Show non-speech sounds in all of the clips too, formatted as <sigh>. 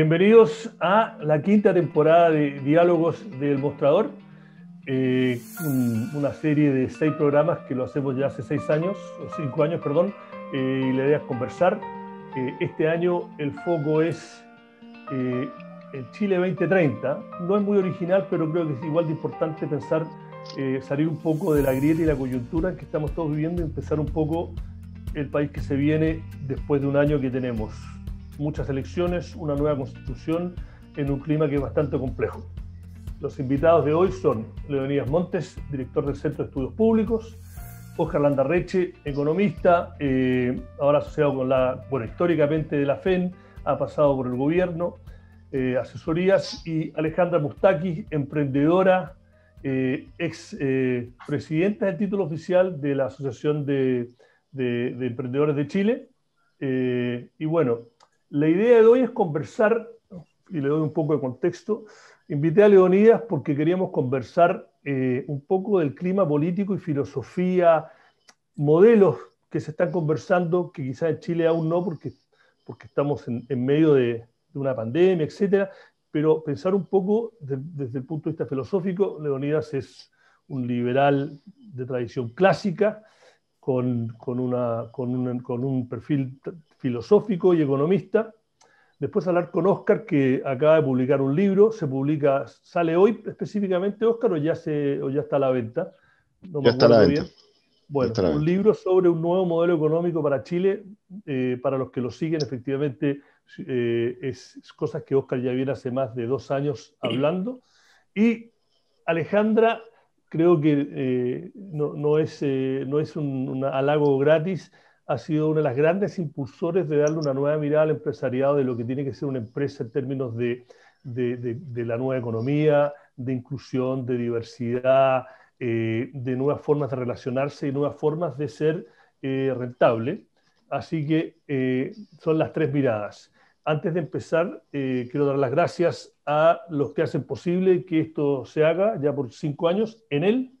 Bienvenidos a la quinta temporada de Diálogos del Mostrador, eh, una serie de seis programas que lo hacemos ya hace seis años, o cinco años, perdón, eh, y la idea es conversar. Eh, este año el foco es el Chile 2030. No es muy original, pero creo que es igual de importante pensar, salir un poco de la grieta y la coyuntura que estamos todos viviendo y empezar un poco el país que se viene después de un año que tenemos muchas elecciones, una nueva constitución en un clima que es bastante complejo. Los invitados de hoy son Leonidas Montes, director del Centro de Estudios Públicos, Oscar Landarreche, economista, eh, ahora asociado con la, bueno, históricamente de la FEN, ha pasado por el gobierno, eh, asesorías, y Alejandra Mustaki, emprendedora, eh, ex eh, presidenta del título oficial de la Asociación de, de, de Emprendedores de Chile. y bueno, la idea de hoy es conversar, y le doy un poco de contexto, invité a Leonidas porque queríamos conversar eh, un poco del clima político y filosofía, modelos que se están conversando, que quizás en Chile aún no, porque, porque estamos en, medio de, una pandemia, etc. pero pensar un poco desde el punto de vista filosófico, Leonidas es un liberal de tradición clásica, con, una, con, con un perfil filosófico y economista. Después hablar con Oscar, que acaba de publicar un libro, se publica, sale hoy específicamente Oscar o ya, se, o ya está a la venta. ya, está a la venta. Bueno, un libro sobre un nuevo modelo económico para Chile, eh, para los que lo siguen efectivamente, eh, es, cosas que Oscar ya viene hace más de dos años <clears throat> hablando. Y Alejandra, creo que eh, no, es, no es un, un halago gratis ha sido uno de los grandes impulsores de darle una nueva mirada al empresariado de lo que tiene que ser una empresa en términos de, de, la nueva economía, de inclusión, de diversidad, eh, de nuevas formas de relacionarse y nuevas formas de ser eh, rentable. Así que eh, son las tres miradas. Antes de empezar, quiero dar las gracias a los que hacen posible que esto se haga ya por cinco años en el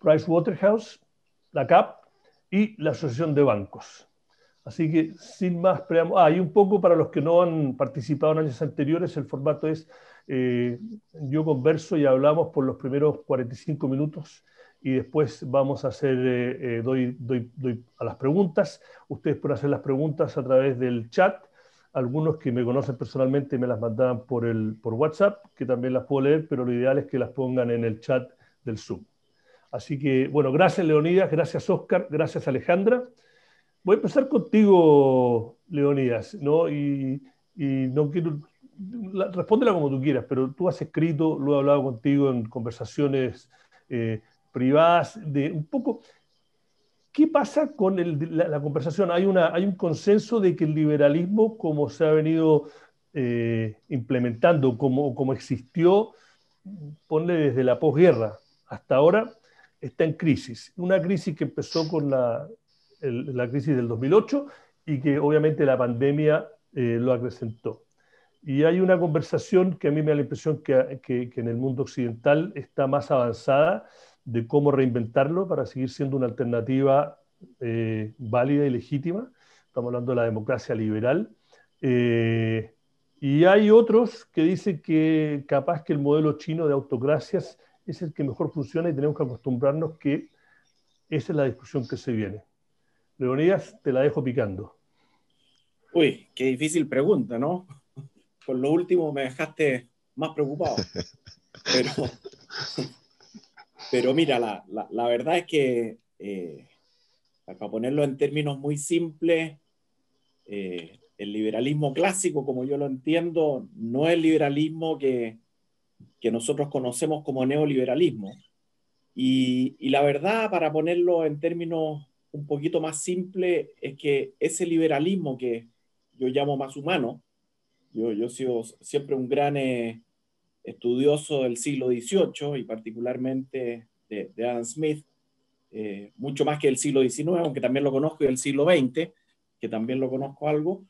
Pricewaterhouse, la CAP, y la Asociación de Bancos. Así que sin más preámbulos. hay ah, un poco para los que no han participado en años anteriores, el formato es eh, yo converso y hablamos por los primeros 45 minutos y después vamos a hacer, eh, eh, doy, a las preguntas. Ustedes pueden hacer las preguntas a través del chat. Algunos que me conocen personalmente me las mandaban por, el, por WhatsApp, que también las puedo leer, pero lo ideal es que las pongan en el chat del Zoom. Así que, bueno, gracias Leonidas, gracias Oscar, gracias Alejandra. Voy a empezar contigo, Leonidas, ¿no? Y, no quiero, la, respóndela como tú quieras, pero tú has escrito, lo he hablado contigo en conversaciones eh, privadas, de un poco, ¿qué pasa con la, conversación? Hay, hay un consenso de que el liberalismo, como se ha venido eh, implementando, como, como existió, ponle desde la posguerra hasta ahora, está en crisis. Una crisis que empezó con la, la crisis del 2008 y que obviamente la pandemia eh, lo acrecentó. Y hay una conversación que a mí me da la impresión que, que, en el mundo occidental está más avanzada de cómo reinventarlo para seguir siendo una alternativa eh, válida y legítima. Estamos hablando de la democracia liberal. Eh, y hay otros que dicen que capaz que el modelo chino de autocracias es el que mejor funciona y tenemos que acostumbrarnos que esa es la discusión que se viene. Leonidas, te la dejo picando. Uy, qué difícil pregunta, ¿no? Con lo último me dejaste más preocupado. Pero, mira, la, verdad es que, eh, para ponerlo en términos muy simples, eh, el liberalismo clásico, como yo lo entiendo, no es el liberalismo que, que nosotros conocemos como neoliberalismo. Y, la verdad, para ponerlo en términos un poquito más simple, es que ese liberalismo que yo llamo más humano, yo, yo he sido siempre un gran eh, estudioso del siglo XVIII y particularmente de, Adam Smith, eh, mucho más que del siglo XIX, aunque también lo conozco, y del siglo XX, que también lo conozco algo.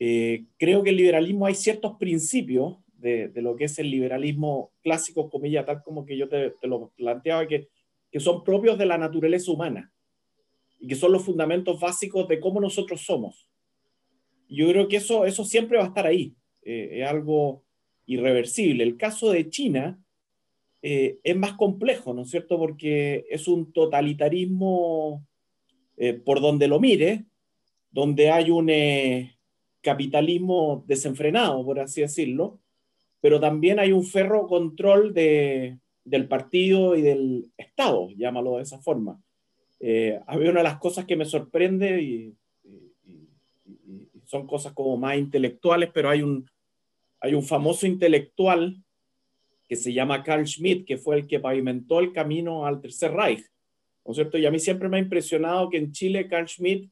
Eh, creo que el liberalismo hay ciertos principios de, lo que es el liberalismo clásico, comillas, tal como que yo te, lo planteaba, que, son propios de la naturaleza humana y que son los fundamentos básicos de cómo nosotros somos. Yo creo que eso, eso siempre va a estar ahí, eh, es algo irreversible. El caso de China eh, es más complejo, ¿no es cierto? Porque es un totalitarismo eh, por donde lo mire, donde hay un capitalismo desenfrenado, por así decirlo, pero también hay un ferro control del partido y del Estado, llámalo de esa forma. Había eh, una de las cosas que me sorprende y, son cosas como más intelectuales, pero hay un, hay un famoso intelectual que se llama Carl Schmitt, que fue el que pavimentó el camino al Tercer Reich, cierto? Y a mí siempre me ha impresionado que en Chile Carl Schmitt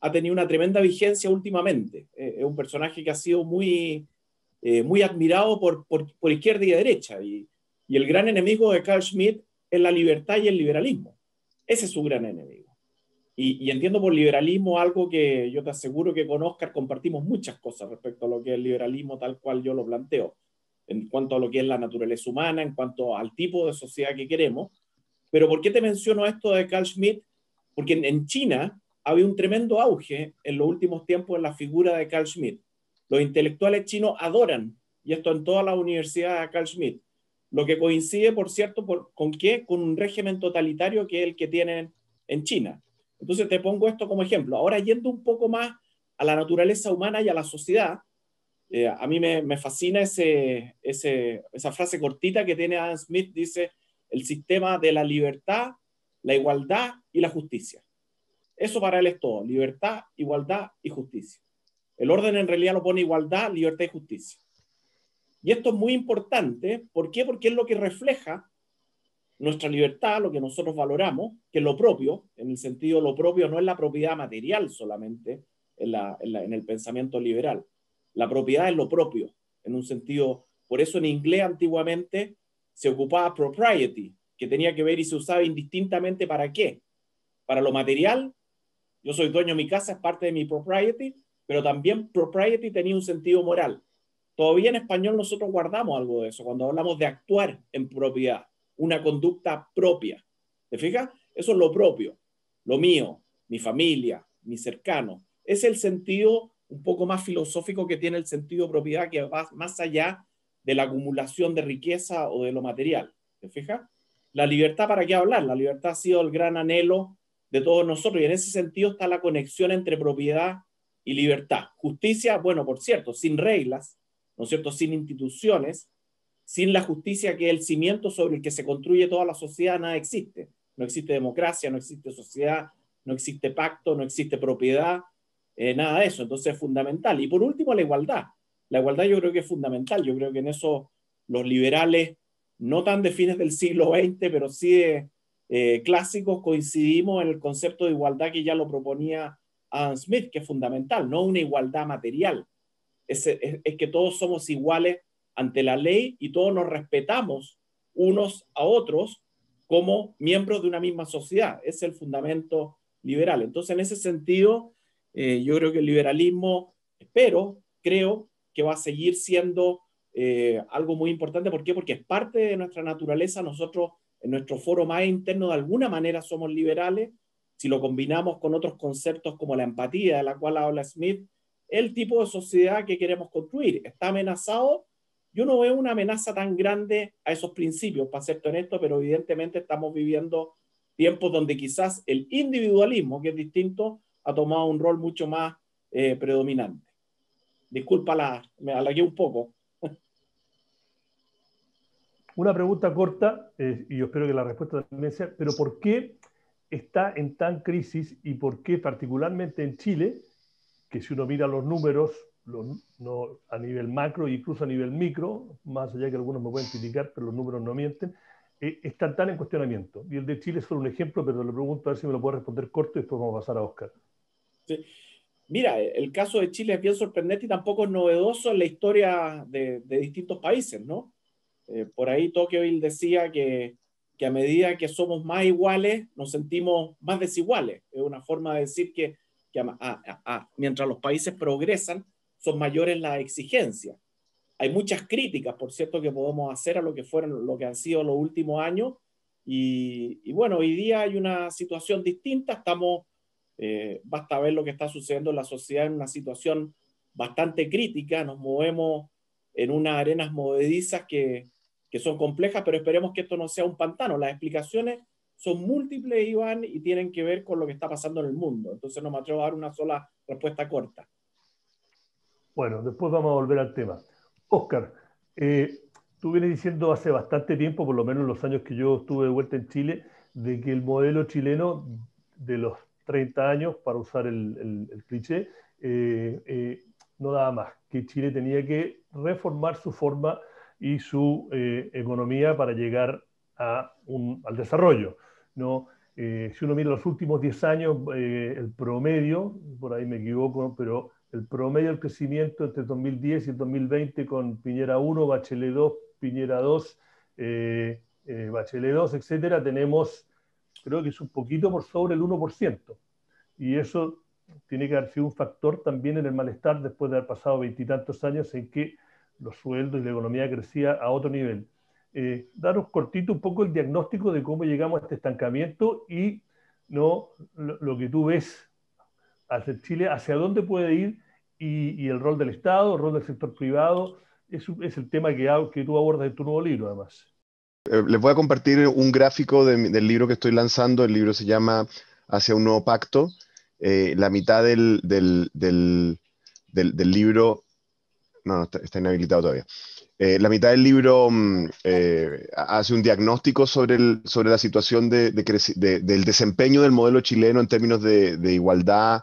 ha tenido una tremenda vigencia últimamente. Eh, es un personaje que ha sido muy eh, muy admirado por, izquierda y derecha. Y, el gran enemigo de Carl Schmitt es la libertad y el liberalismo. Ese es su gran enemigo. Y, entiendo por liberalismo algo que yo te aseguro que con Oscar compartimos muchas cosas respecto a lo que es el liberalismo tal cual yo lo planteo, en cuanto a lo que es la naturaleza humana, en cuanto al tipo de sociedad que queremos. Pero ¿por qué te menciono esto de Carl Schmitt? Porque en, China China había un tremendo auge en los últimos tiempos en la figura de Carl Schmitt los intelectuales chinos adoran, y esto en toda la universidad de Carl Schmitt, lo que coincide, por cierto, con qué? Con un régimen totalitario que es el que tienen en China. Entonces te pongo esto como ejemplo. Ahora yendo un poco más a la naturaleza humana y a la sociedad, eh, a mí me, fascina esa frase cortita que tiene Adam Smith, dice, el sistema de la libertad, la igualdad y la justicia. Eso para él es todo, libertad, igualdad y justicia. El orden en realidad lo pone igualdad, libertad y justicia. Y esto es muy importante, ¿por qué? Porque es lo que refleja nuestra libertad, lo que nosotros valoramos, que es lo propio, en el sentido lo propio no es la propiedad material solamente en, el pensamiento liberal. La propiedad es lo propio, en un sentido, por eso en inglés antiguamente se ocupaba propriety, que tenía que ver y se usaba indistintamente para qué. Para lo material, yo soy dueño de mi casa, es parte de mi propriety, pero también propriety tenía un sentido moral. Todavía en español nosotros guardamos algo de eso cuando hablamos de actuar en propiedad, una conducta propia. ¿Te fijas? Eso es lo propio, lo mío, mi familia, mi cercano. Es el sentido un poco más filosófico que tiene el sentido propiedad que va más allá de la acumulación de riqueza o de lo material. ¿Te fijas? La libertad, ¿para qué hablar? La libertad ha sido el gran anhelo de todos nosotros y en ese sentido está la conexión entre propiedad y libertad. Justicia, bueno, por cierto, sin reglas, ¿no es cierto? Sin instituciones, sin la justicia que es el cimiento sobre el que se construye toda la sociedad, nada existe. No existe democracia, no existe sociedad, no existe pacto, no existe propiedad, eh, nada de eso. Entonces es fundamental. Y por último, la igualdad. La igualdad yo creo que es fundamental. Yo creo que en eso los liberales, no tan de fines del siglo XX, pero sí de eh, clásicos, coincidimos en el concepto de igualdad que ya lo proponía Adam Smith, que es fundamental, no una igualdad material. Es, que todos somos iguales ante la ley y todos nos respetamos unos a otros como miembros de una misma sociedad. Es el fundamento liberal. Entonces, en ese sentido, eh, yo creo que el liberalismo, espero, creo que va a seguir siendo eh, algo muy importante. ¿Por qué? Porque es parte de nuestra naturaleza. Nosotros, en nuestro foro más interno, de alguna manera somos liberales si lo combinamos con otros conceptos como la empatía, de la cual habla Smith, el tipo de sociedad que queremos construir. ¿Está amenazado? Yo no veo una amenaza tan grande a esos principios, para ser honesto, pero evidentemente estamos viviendo tiempos donde quizás el individualismo, que es distinto, ha tomado un rol mucho más eh, predominante. Disculpa, la, me alargué un poco. Una pregunta corta, eh, y yo espero que la respuesta también sea, pero ¿por qué está en tan crisis y por qué particularmente en Chile, que si uno mira los números a nivel macro e incluso a nivel micro, más allá que algunos me pueden criticar, pero los números no mienten, eh, están tan en cuestionamiento. Y el de Chile es solo un ejemplo, pero le pregunto a ver si me lo puede responder corto y después vamos a pasar a Oscar. Mira, el caso de Chile es bien sorprendente y tampoco es novedoso en la historia de, distintos países, ¿no? Eh, por ahí Tocqueville decía que que a medida que somos más iguales, nos sentimos más desiguales. Es una forma de decir que, mientras los países progresan, son mayores las exigencias. Hay muchas críticas, por cierto, que podemos hacer a lo que fueron, lo que han sido los últimos años. Y, bueno, hoy día hay una situación distinta. Estamos, eh, basta ver lo que está sucediendo en la sociedad en una situación bastante crítica. Nos movemos en unas arenas movedizas que, que son complejas, pero esperemos que esto no sea un pantano. Las explicaciones son múltiples, Iván, y tienen que ver con lo que está pasando en el mundo. Entonces no me atrevo a dar una sola respuesta corta. Bueno, después vamos a volver al tema. Oscar, eh, tú vienes diciendo hace bastante tiempo, por lo menos en los años que yo estuve de vuelta en Chile, de que el modelo chileno de los 30 años, para usar el, cliché, eh, eh, no daba más, que Chile tenía que reformar su forma y su eh, economía para llegar al desarrollo. ¿no? Eh, si uno mira los últimos 10 años, eh, el promedio, por ahí me equivoco, pero el promedio del crecimiento entre 2010 y 2020 con Piñera 1, Bachelet 2, Piñera 2, Bachelet 2, etcétera, tenemos, creo que es un poquito por sobre el 1%. Y eso tiene que haber sido un factor también en el malestar después de haber pasado veintitantos años en que los sueldos y la economía crecía a otro nivel. Eh, daros cortito un poco el diagnóstico de cómo llegamos a este estancamiento y no lo, que tú ves hacia Chile, hacia dónde puede ir y, el rol del Estado, el rol del sector privado, es, es el tema que, que tú abordas en tu nuevo libro además. Eh, les voy a compartir un gráfico del libro que estoy lanzando, el libro se llama Hacia un nuevo pacto, eh, la mitad del, del, del, del libro no, está, está inhabilitado todavía. Eh, la mitad del libro mm, eh, hace un diagnóstico sobre, el, sobre la situación de, del desempeño del modelo chileno en términos de, igualdad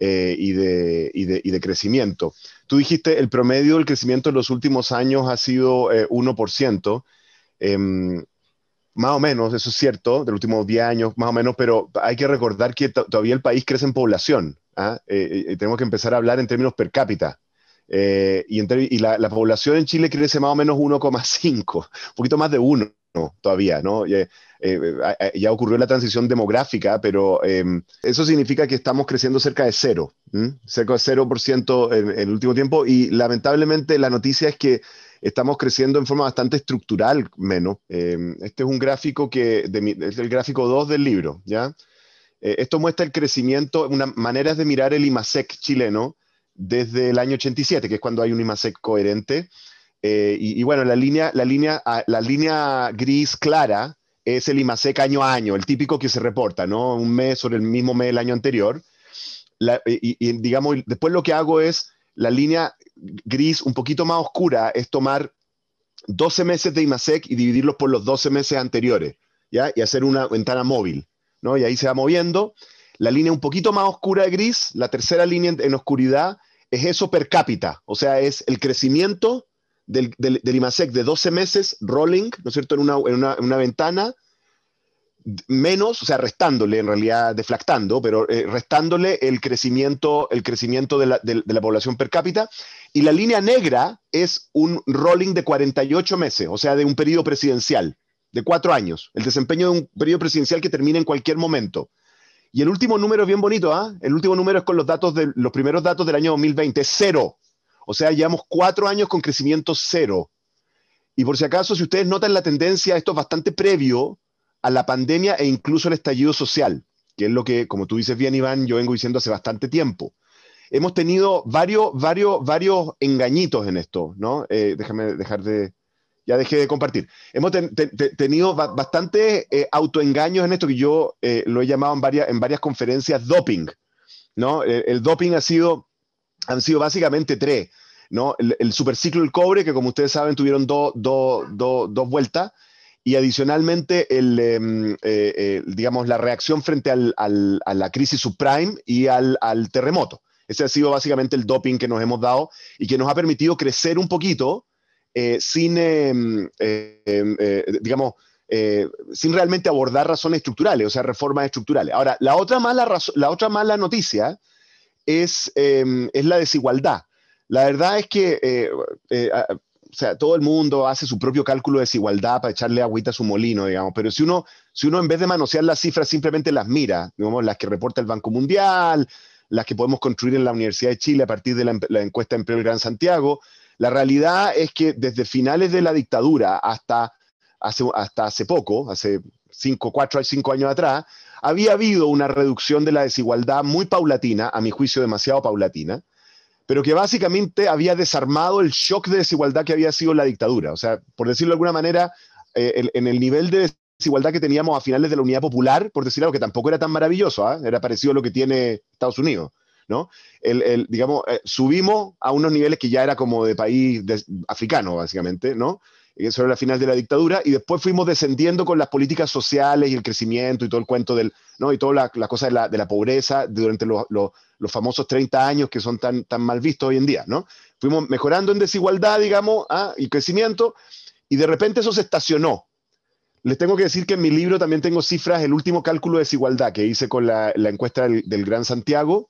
eh, y, y, y, de, crecimiento. Tú dijiste el promedio del crecimiento en los últimos años ha sido 1%. Em, más o menos, eso es cierto, de los últimos 10 años, más o menos, pero hay que recordar que todavía el país crece en población. ¿ah? tenemos que empezar a hablar en términos per cápita, eh, y, la, población en Chile crece más o menos 1,5, un poquito más de 1 todavía, eh, eh, Ya, ocurrió la transición demográfica, pero em, eso significa que estamos creciendo cerca de cero, cerca de 0% en, en el último tiempo y lamentablemente la noticia es que estamos creciendo en forma bastante estructural menos. Em, este es un gráfico que, es el gráfico 2 del libro, ¿ya? esto muestra el crecimiento, una, maneras de mirar el IMASEC chileno, desde el año 87, que es cuando hay un IMASEC coherente. Eh, y, bueno, la línea, la, línea, ah, la línea gris clara es el IMASEC año a año, el típico que se reporta, ¿no? Un mes sobre el mismo mes del año anterior. y, y, digamos, después lo que hago es, la línea gris un poquito más oscura es tomar 12 meses de IMASEC y dividirlos por los 12 meses anteriores, ¿ya? Y hacer una ventana móvil, ¿no? Y ahí se va moviendo la línea un poquito más oscura de gris, la tercera línea en, oscuridad, es eso per cápita, o sea, es el crecimiento del, del, IMASEC de 12 meses rolling, ¿no es cierto?, en una, ventana, menos, o sea, restándole, en realidad deflactando, pero eh, restándole el crecimiento, el crecimiento de la, de, la, población per cápita. Y la línea negra es un rolling de 48 meses, o sea, de un periodo presidencial, de cuatro años, el desempeño de un periodo presidencial que termina en cualquier momento. Y el último número es bien bonito, ¿ah? El último número es con los datos de los primeros datos del año 2020, cero. O sea, llevamos cuatro años con crecimiento cero. Y por si acaso, si ustedes notan la tendencia, esto es bastante previo a la pandemia e incluso al estallido social, que es lo que, como tú dices bien, Iván, yo vengo diciendo hace bastante tiempo. Hemos tenido varios, varios, varios engañitos en esto, ¿no? Eh, déjame dejar de ya dejé de compartir. Hemos tenido bastantes eh, autoengaños en esto que yo eh, lo he llamado en varias, en varias conferencias doping, ¿no? El, doping ha sido, han sido básicamente tres, ¿no? El, superciclo del cobre, que como ustedes saben tuvieron dos vueltas, y adicionalmente, el, em, eh, digamos, la reacción frente al, al, a la crisis subprime y al, al, terremoto. Ese ha sido básicamente el doping que nos hemos dado y que nos ha permitido crecer un poquito, eh, sin, em, em, eh, digamos, eh, sin realmente abordar razones estructurales, o sea, reformas estructurales. Ahora, la otra mala, la otra mala noticia es, em, es la desigualdad. La verdad es que o sea, todo el mundo hace su propio cálculo de desigualdad para echarle agüita a su molino, digamos, pero si uno, si uno en vez de manosear las cifras simplemente las mira, digamos, las que reporta el Banco Mundial, las que podemos construir en la Universidad de Chile a partir de la, encuesta encuesta Empleo Gran Santiago, la realidad es que desde finales de la dictadura hasta hace, hasta hace poco, hace 5, 4, 5 años atrás, había habido una reducción de la desigualdad muy paulatina, a mi juicio demasiado paulatina, pero que básicamente había desarmado el shock de desigualdad que había sido la dictadura. O sea, por decirlo de alguna manera, eh, en el nivel de desigualdad que teníamos a finales de la Unidad Popular, por decir algo que tampoco era tan maravilloso, ¿ah? era parecido a lo que tiene Estados Unidos. ¿no? El, digamos, eh, subimos a unos niveles que ya era como de país africano, básicamente, ¿no? Eh, eso era la final de la dictadura, y después fuimos descendiendo con las políticas sociales y el crecimiento y todo el cuento del, ¿no? Y toda la, la cosa de la, de la, pobreza durante los, famosos 30 años que son tan, tan mal vistos hoy en día, ¿no? Fuimos mejorando en desigualdad, digamos, ¿ah? y crecimiento, y de repente eso se estacionó, les tengo que decir que en mi libro también tengo cifras, el último cálculo de desigualdad que hice con la, la encuesta del, Gran Santiago,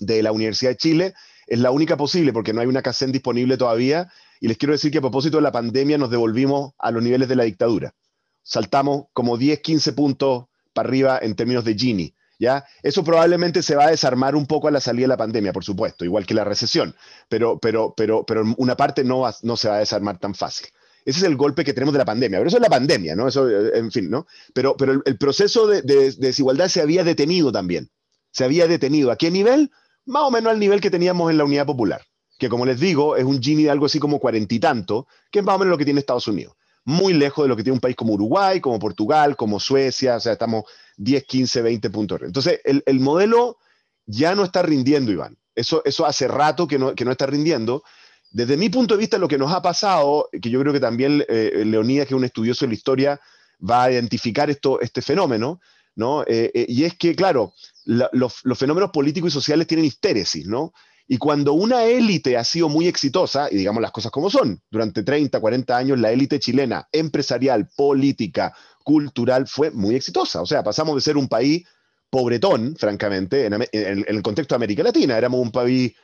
de la Universidad de Chile es la única posible porque no hay una CACEN disponible todavía. Y les quiero decir que a propósito de la pandemia nos devolvimos a los niveles de la dictadura. Saltamos como 10, 15 puntos para arriba en términos de Gini. ¿Ya? Eso probablemente se va a desarmar un poco a la salida de la pandemia, por supuesto, igual que la recesión, pero, pero, pero, pero una parte no, no se va a desarmar tan fácil. Ese es el golpe que tenemos de la pandemia, pero eso es la pandemia, ¿no? Eso, en fin, ¿no? Pero, pero el, proceso de desigualdad se había detenido también, se había detenido. ¿A qué nivel? más o menos al nivel que teníamos en la Unidad Popular, que como les digo, es un Gini de algo así como cuarenta y tanto, que es más o menos lo que tiene Estados Unidos. Muy lejos de lo que tiene un país como Uruguay, como Portugal, como Suecia, o sea, estamos 10, 15, 20 puntos. Entonces, el, modelo ya no está rindiendo, Iván. Eso, eso hace rato que no, está rindiendo. Desde mi punto de vista, lo que nos ha pasado, que yo creo que también eh, Leonidas, que es un estudioso de la historia, va a identificar esto, este fenómeno, ¿no? Eh, eh, y es que, claro, los, fenómenos políticos y sociales tienen histéresis, ¿no? Y cuando una élite ha sido muy exitosa, y digamos las cosas como son, durante 30, 40 años la élite chilena empresarial, política, cultural fue muy exitosa. O sea, pasamos de ser un país pobretón, francamente, en, el contexto de América Latina, éramos un país,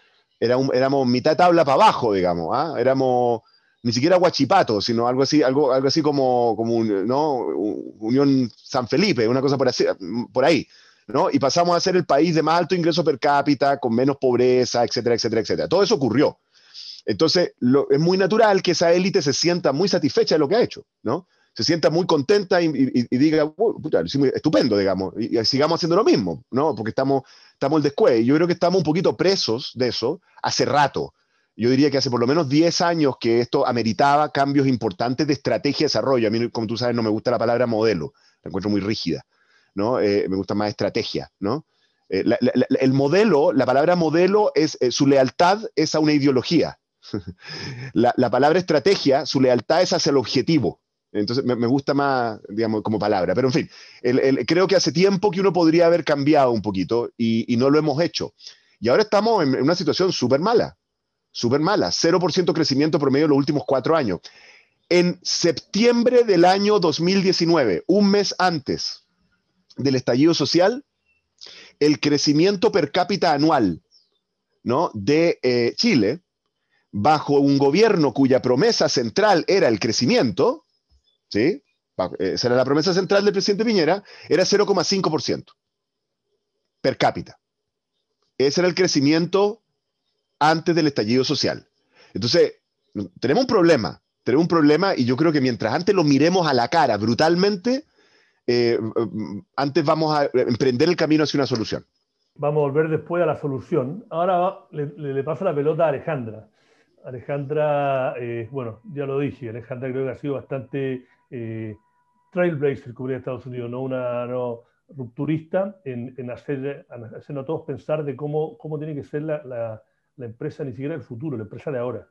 era éramos mitad tabla para abajo, digamos, ¿ah? éramos ni siquiera Guachipato, sino algo así, algo, algo así como, como Unión San Felipe, una cosa por, así, por ahí. Y pasamos a ser el país de más alto ingreso per cápita, con menos pobreza, etcétera, etcétera, etcétera. Todo eso ocurrió. Entonces, es muy natural que esa élite se sienta muy satisfecha de lo que ha hecho, ¿no? Se sienta muy contenta y, diga, puta, estupendo, digamos, y, sigamos haciendo lo mismo, ¿no? Porque estamos, estamos el descuello. Yo creo que estamos un poquito presos de eso hace rato. Yo diría que hace por lo menos 10 años que esto ameritaba cambios importantes de estrategia de desarrollo. A mí, como tú sabes, no me gusta la palabra modelo, la encuentro muy rígida. Eh, me gusta más estrategia, ¿no? Eh, el modelo, la palabra modelo es, eh, su lealtad es a una ideología. <laughs> la, palabra estrategia, su lealtad es hacia el objetivo. Entonces me, gusta más, digamos, como palabra. Pero en fin, creo que hace tiempo que uno podría haber cambiado un poquito y, no lo hemos hecho. Y ahora estamos en, una situación súper mala, súper mala. 0% crecimiento promedio en los últimos cuatro años. En septiembre del año 2019, un mes antes, del estallido social, el crecimiento per cápita anual ¿no? de eh, Chile, bajo un gobierno cuya promesa central era el crecimiento, ¿sí? Eh, esa era la promesa central del presidente Piñera, era 0,5% per cápita. Ese era el crecimiento antes del estallido social. Entonces, tenemos un problema, tenemos un problema y yo creo que mientras antes lo miremos a la cara brutalmente, eh, antes vamos a emprender el camino hacia una solución. Vamos a volver después a la solución. Ahora le, le paso la pelota a Alejandra. Alejandra, eh, bueno, ya lo dije, Alejandra creo que ha sido bastante eh, trailblazer, como Estados Unidos, no una rupturista en, hacer, en hacernos todos pensar de cómo, tiene que ser la, empresa, ni siquiera el futuro, la empresa de ahora.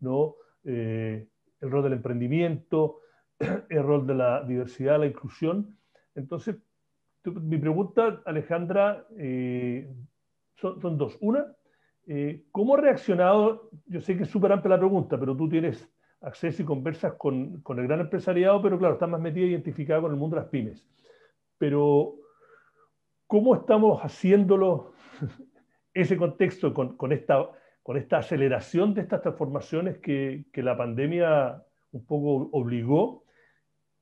¿no? Eh, el rol del emprendimiento, el rol de la diversidad, la inclusión. Entonces, mi pregunta, Alejandra, eh, son, son, dos. Una, eh, ¿cómo ha reaccionado? Yo sé que es súper amplia la pregunta, pero tú tienes acceso y conversas con, con el gran empresariado, pero claro, estás más metida e identificada con el mundo de las pymes. Pero, ¿cómo estamos haciéndolo <laughs> ese contexto con, con, esta, con esta aceleración de estas transformaciones que, que la pandemia un poco obligó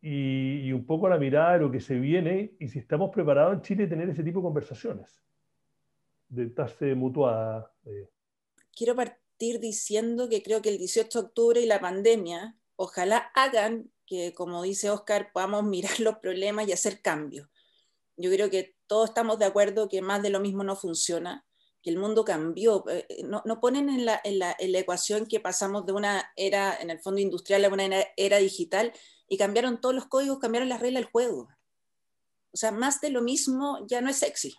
y, un poco a la mirada de lo que se viene y si estamos preparados en Chile tener ese tipo de conversaciones de tasa mutuada. Quiero partir diciendo que creo que el 18 de octubre y la pandemia ojalá hagan que, como dice Oscar, podamos <laughs> mirar los problemas y hacer cambios. Yo creo que todos estamos de acuerdo que más de lo mismo no funciona, que el mundo cambió. Eh, eh, no, no ponen en la, en, la, en la ecuación que pasamos de una era, en el fondo industrial, a una era digital, y cambiaron todos los códigos, cambiaron las reglas del juego. O sea, más de lo mismo ya no es sexy.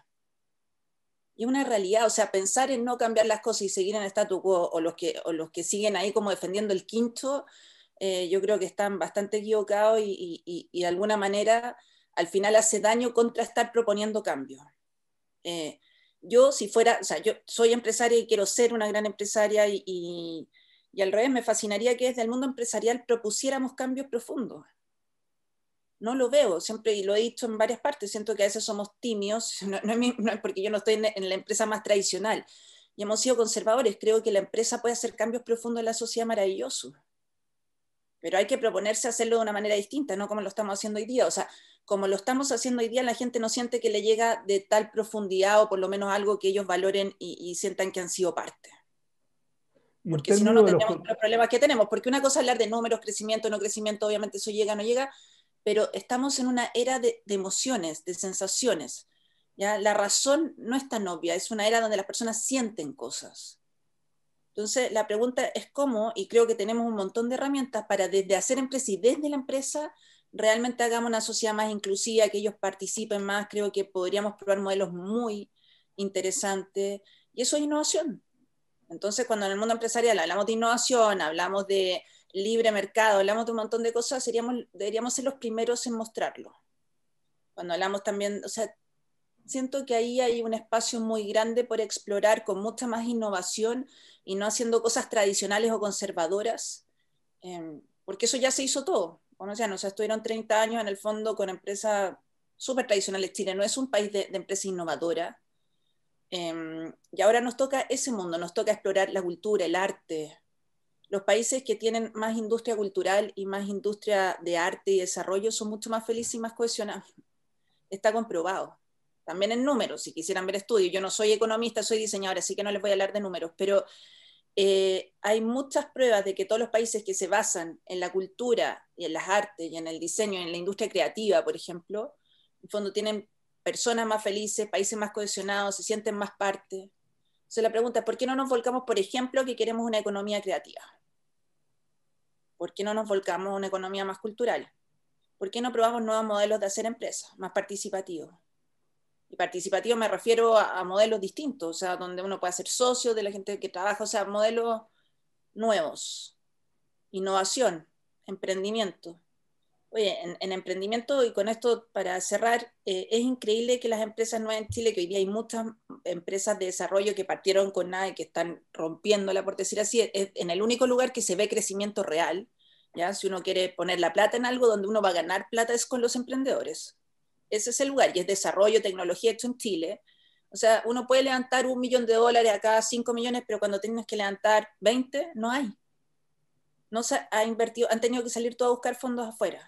Y una realidad, o sea, pensar en no cambiar las cosas y seguir en el statu quo o los que, o los que siguen ahí como defendiendo el quinto, eh, yo creo que están bastante equivocados y, y, de alguna manera al final hace daño contra estar proponiendo cambios. Eh, yo si fuera, o sea, yo soy empresaria y quiero ser una gran empresaria y y al revés, me fascinaría que desde el mundo empresarial propusiéramos cambios profundos. No lo veo, siempre, y lo he dicho en varias partes, siento que a veces somos tímidos, <laughs> no, es porque yo no estoy en, la empresa más tradicional, y hemos sido conservadores, creo que la empresa puede hacer cambios profundos en la sociedad maravillosos pero hay que proponerse hacerlo de una manera distinta, no como lo estamos haciendo hoy día. O sea, como lo estamos haciendo hoy día, la gente no siente que le llega de tal profundidad o por lo menos algo que ellos valoren y sientan que han sido parte porque si no, no tenemos los... problemas que tenemos. Porque una cosa es hablar de números, crecimiento, no crecimiento, obviamente eso llega, no llega, pero estamos en una era de, emociones, de sensaciones. ¿ya? La razón no es tan obvia, es una era donde las personas sienten cosas. Entonces, la pregunta es cómo, y creo que tenemos un montón de herramientas para desde hacer empresa y desde la empresa realmente hagamos una sociedad más inclusiva, que ellos participen más. Creo que podríamos probar modelos muy interesantes, y eso es innovación. Entonces, cuando en el mundo empresarial hablamos de innovación, hablamos de libre mercado, hablamos de un montón de cosas, deberíamos ser los primeros en mostrarlo. Cuando hablamos también, o sea, siento que ahí hay un espacio muy grande por explorar con mucha más innovación y no haciendo cosas tradicionales o conservadoras, em, porque eso ya se hizo todo. o sea, estuvieron 30 años en el fondo con empresas súper tradicionales. Chile no es un país de, de empresa innovadora, Em, y ahora nos toca ese mundo, nos toca explorar la cultura, el arte. Los países que tienen más industria cultural y más industria de arte y desarrollo son mucho más felices y más cohesionados. Está comprobado. También en números, si quisieran ver estudios. Yo no soy economista, soy diseñadora, así que no les voy a hablar de números, pero eh, hay muchas pruebas de que todos los países que se basan en la cultura y en las artes y en el diseño, y en la industria creativa, por ejemplo, en fondo tienen personas más felices, países más cohesionados, se sienten más parte. Se la pregunta, es, ¿por qué no nos volcamos, por ejemplo, que queremos una economía creativa? ¿Por qué no nos volcamos a una economía más cultural? ¿Por qué no probamos nuevos modelos de hacer empresas, más participativos? Y participativo me refiero a, modelos distintos, o sea, donde uno puede ser socio de la gente que trabaja, o sea, modelos nuevos, innovación, emprendimiento. Oye, en, emprendimiento, y con esto para cerrar, eh, es increíble que las empresas nuevas en Chile, que hoy día hay muchas empresas de desarrollo que partieron con nada y que están rompiéndola, por decir así, es, en el único lugar que se ve crecimiento real, ¿ya? si uno quiere poner la plata en algo donde uno va a ganar plata es con los emprendedores. Ese es el lugar, y es desarrollo, tecnología hecho en Chile. O sea, uno puede levantar un millón de dólares a cada cinco millones, pero cuando tienes que levantar 20, no hay. No se ha invertido, han tenido que salir todos a buscar fondos afuera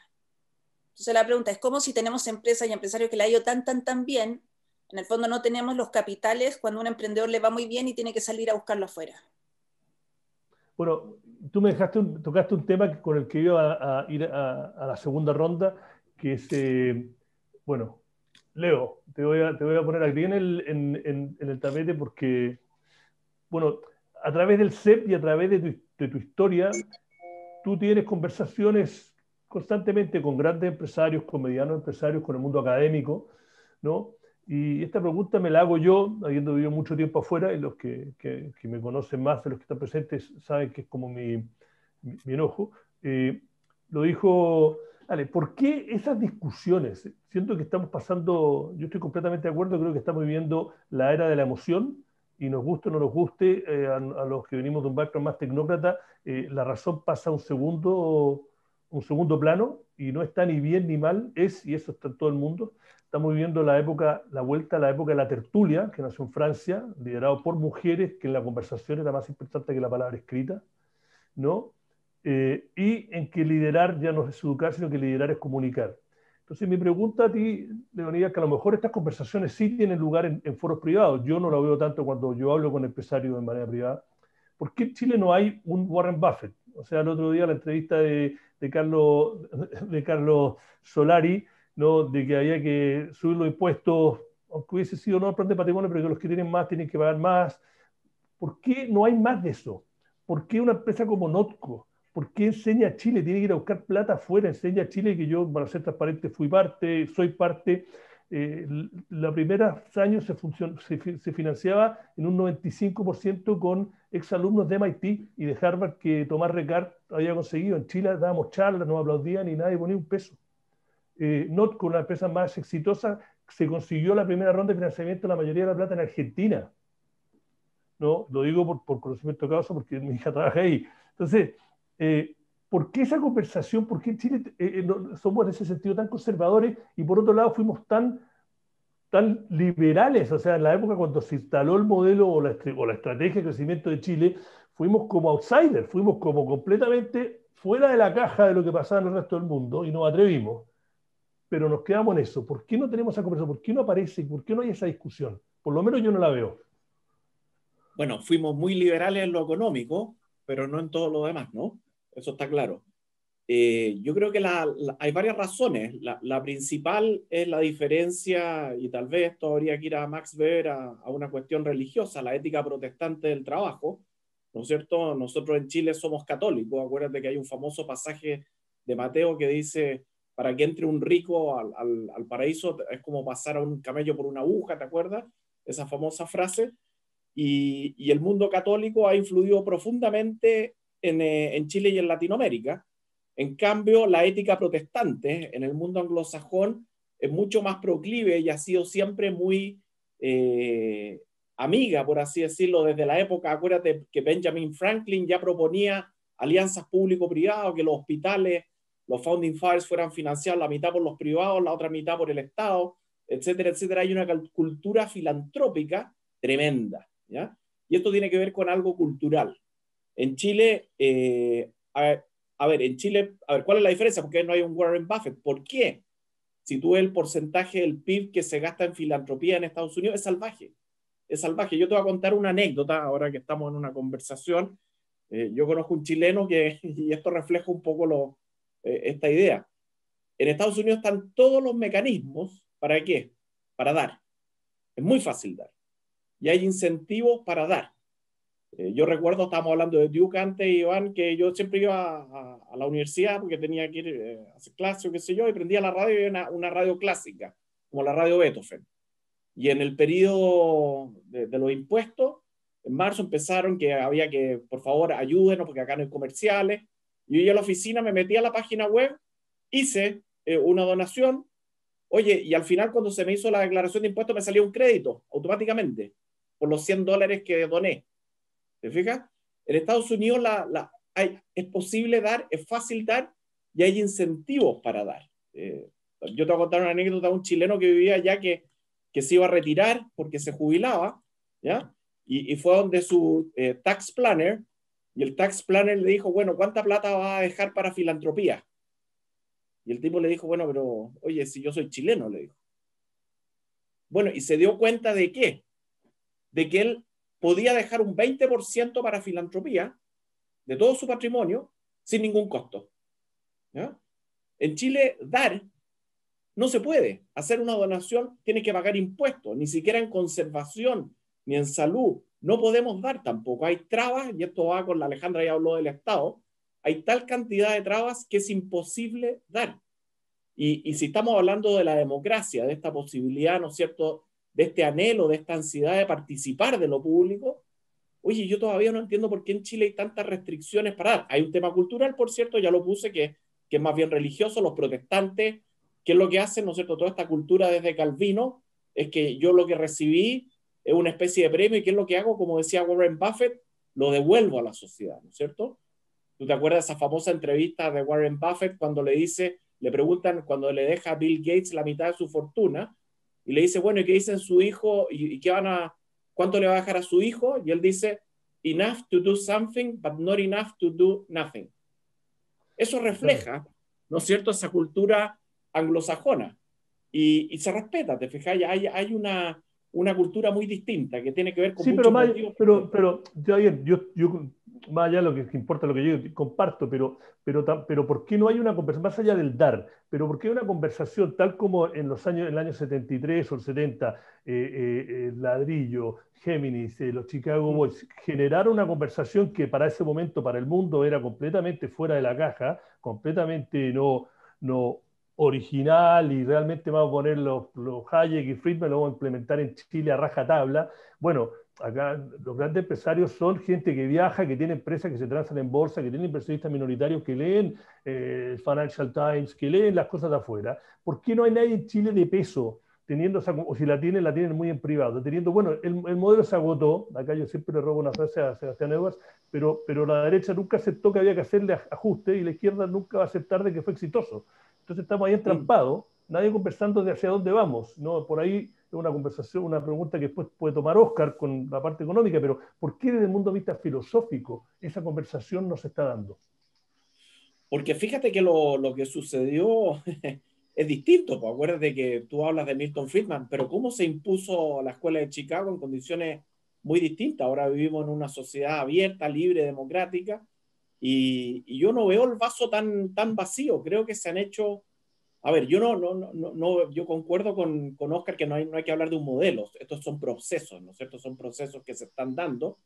entonces la pregunta es, ¿cómo si tenemos empresas y empresarios que le ha ido tan, tan, tan bien, en el fondo no tenemos los capitales cuando un emprendedor le va muy bien y tiene que salir a buscarlo afuera? Bueno, tú me dejaste tocaste un tema con el que iba a, ir a, la segunda ronda, que es, eh, bueno, Leo, te voy a, te voy a poner aquí en el, en, el tapete porque, bueno, a través del CEP y a través de tu, de tu historia, tú tienes conversaciones constantemente con grandes empresarios, con medianos empresarios, con el mundo académico, ¿no? Y esta pregunta me la hago yo, habiendo vivido mucho tiempo afuera, y los que, que, me conocen más, los que están presentes, saben que es como mi, mi, enojo. Eh, lo dijo, Ale, ¿por qué esas discusiones? Siento que estamos pasando, yo estoy completamente de acuerdo, creo que estamos viviendo la era de la emoción, y nos guste o no nos guste, eh, a, los que venimos de un background más tecnócrata, eh, la razón pasa un segundo un segundo plano y no está ni bien ni mal, es, y eso está en todo el mundo. Estamos viviendo la época, la vuelta a la época de la tertulia, que nació en Francia, liderado por mujeres, que en la conversación era más importante que la palabra escrita, ¿no? Eh, y en que liderar ya no es educar, sino que liderar es comunicar. Entonces, mi pregunta a ti, Leonidas, que a lo mejor estas conversaciones sí tienen lugar en, foros privados. Yo no la veo tanto cuando yo hablo con empresarios de manera privada. ¿Por qué en Chile no hay un Warren Buffett? O sea, el otro día la entrevista de de Carlos, de Carlos Solari, ¿no? de que había que subir los impuestos, aunque hubiese sido no plan de patrimonio, pero que los que tienen más tienen que pagar más. ¿Por qué no hay más de eso? ¿Por qué una empresa como Notco? ¿Por qué enseña Chile? Tiene que ir a buscar plata afuera, enseña Chile que yo, para ser transparente, fui parte, soy parte eh, la primera años se, se, financiaba en un 95% con exalumnos de MIT y de Harvard que Tomás Ricard había conseguido. En Chile dábamos charlas, no aplaudían y nadie ponía un peso. Eh, Not, con la empresa más exitosa, se consiguió la primera ronda de financiamiento, la mayoría de la plata en Argentina. ¿no? Lo digo por, por conocimiento de causa porque mi hija trabaja ahí. Entonces, eh, ¿Por qué esa conversación? ¿Por qué en Chile eh, eh, somos en ese sentido tan conservadores y por otro lado fuimos tan, tan liberales? O sea, en la época cuando se instaló el modelo o la, o la estrategia de crecimiento de Chile, fuimos como outsiders, fuimos como completamente fuera de la caja de lo que pasaba en el resto del mundo y nos atrevimos. Pero nos quedamos en eso. ¿Por qué no tenemos esa conversación? ¿Por qué no aparece? ¿Por qué no hay esa discusión? Por lo menos yo no la veo. Bueno, fuimos muy liberales en lo económico, pero no en todo lo demás, ¿no? eso está claro. Eh, yo creo que hay varias razones. La, principal es la diferencia, y tal vez esto habría que ir a Max Weber a, una cuestión religiosa, la ética protestante del trabajo. ¿No es cierto? Nosotros en Chile somos católicos. Acuérdate que hay un famoso pasaje de Mateo que dice, para que entre un rico al, al, paraíso es como pasar a un camello por una aguja, ¿te acuerdas? Esa famosa frase. Y, y el mundo católico ha influido profundamente eh, en, Chile y en Latinoamérica. En cambio, la ética protestante en el mundo anglosajón es mucho más proclive y ha sido siempre muy eh, amiga, por así decirlo, desde la época, acuérdate que Benjamin Franklin ya proponía alianzas público privado, que los hospitales, los founding fires fueran financiados la mitad por los privados, la otra mitad por el Estado, etcétera, etcétera. Hay una cultura filantrópica tremenda, ¿ya? Y esto tiene que ver con algo cultural, en Chile, eh, a, ver, en Chile, a ver, ¿cuál es la diferencia? Porque no hay un Warren Buffett. ¿Por qué? Si tú ves el porcentaje del PIB que se gasta en filantropía en Estados Unidos, es salvaje. Es salvaje. Yo te voy a contar una anécdota ahora que estamos en una conversación. Eh, yo conozco un chileno que, <laughs> y esto refleja un poco eh, esta idea. En Estados Unidos están todos los mecanismos para qué? Para dar. Es muy fácil dar. Y hay incentivos para dar. Eh, yo recuerdo, estábamos hablando de Duke antes, Iván, que yo siempre iba a, la universidad porque tenía que ir eh, a hacer clase o qué sé yo, y prendía la radio y una, una radio clásica, como la radio Beethoven. Y en el periodo de, los impuestos, en marzo empezaron que había que, por favor, ayúdenos porque acá no hay comerciales. Yo iba a la oficina, me metí a la página web, hice eh, una donación. Oye, y al final cuando se me hizo la declaración de impuestos me salió un crédito automáticamente por los 100 dólares que doné. ¿Te fijas? En Estados Unidos la, es posible dar, es fácil dar y hay incentivos para dar. Eh, yo te voy a contar una anécdota de un chileno que vivía allá que, se iba a retirar porque se jubilaba, ¿ya? Y, y fue donde su eh, tax planner y el tax planner le dijo, bueno, ¿cuánta plata va a dejar para filantropía? Y el tipo le dijo, bueno, pero oye, si yo soy chileno, le dijo. Bueno, y se dio cuenta de qué? De que él podía dejar un 20% para filantropía de todo su patrimonio sin ningún costo. En Chile, dar no se puede. Hacer una donación tiene que pagar impuestos, ni siquiera en conservación, ni en salud. No podemos dar tampoco. Hay trabas, y esto va con la Alejandra, ya habló del Estado. Hay tal cantidad de trabas que es imposible dar. Y, y si estamos hablando de la democracia, de esta posibilidad, ¿no es cierto?, de este anhelo, de esta ansiedad de participar de lo público, oye, yo todavía no entiendo por qué en Chile hay tantas restricciones para Hay un tema cultural, por cierto, ya lo puse, que, es más bien religioso, los protestantes, que es lo que hacen, ¿no es cierto?, toda esta cultura desde Calvino, es que yo lo que recibí es una especie de premio y qué es lo que hago, como decía Warren Buffett, lo devuelvo a la sociedad, ¿no es cierto? ¿Tú te acuerdas esa famosa entrevista de Warren Buffett cuando le dice, le preguntan cuando le deja a Bill Gates la mitad de su fortuna y le dice, bueno, ¿y qué dicen su hijo? ¿Y, qué van a, cuánto le va a dejar a su hijo? Y él dice, enough to do something, but not enough to do nothing. Eso refleja, ¿no es cierto?, esa cultura anglosajona. Y, y se respeta, te fijas, hay, hay una, una cultura muy distinta que tiene que ver con... Sí, pero, pero, pero, yo más allá de lo que, importa lo que yo comparto, pero, pero, pero ¿por qué no hay una conversación, más allá del dar, pero por qué una conversación tal como en los años, año 73 o 70, eh, eh, Ladrillo, Géminis, eh, los Chicago mm. Boys, generaron una conversación que para ese momento, para el mundo, era completamente fuera de la caja, completamente no, no original y realmente vamos a poner los, los Hayek y Friedman, lo vamos a implementar en Chile a raja tabla. Bueno, acá los grandes empresarios son gente que viaja, que tiene empresas que se transan en bolsa, que tiene inversionistas minoritarios que leen el eh, Financial Times, que leen las cosas de afuera. ¿Por qué no hay nadie en Chile de peso? Teniendo o si la tienen, la tienen muy en privado. Teniendo, bueno, el, modelo se agotó, acá yo siempre le robo una frase a Sebastián Edwards, pero, pero la derecha nunca aceptó que había que hacerle ajuste y la izquierda nunca va a aceptar de que fue exitoso. Entonces estamos ahí entrampados, nadie conversando de hacia dónde vamos. ¿no? Por ahí una conversación, una pregunta que después puede tomar Oscar con la parte económica, pero ¿por qué desde el mundo de vista filosófico esa conversación no se está dando? Porque fíjate que lo, lo que sucedió <laughs> es distinto. Pues acuérdate que tú hablas de Milton Friedman, pero cómo se impuso la escuela de Chicago en condiciones muy distintas. Ahora vivimos en una sociedad abierta, libre, democrática, y, y yo no veo el vaso tan, tan vacío. Creo que se han hecho a ver, yo no, no, no, no yo concuerdo con, con Oscar que no hay, no hay que hablar de un modelo, estos son procesos, ¿no es cierto? Son procesos que se están dando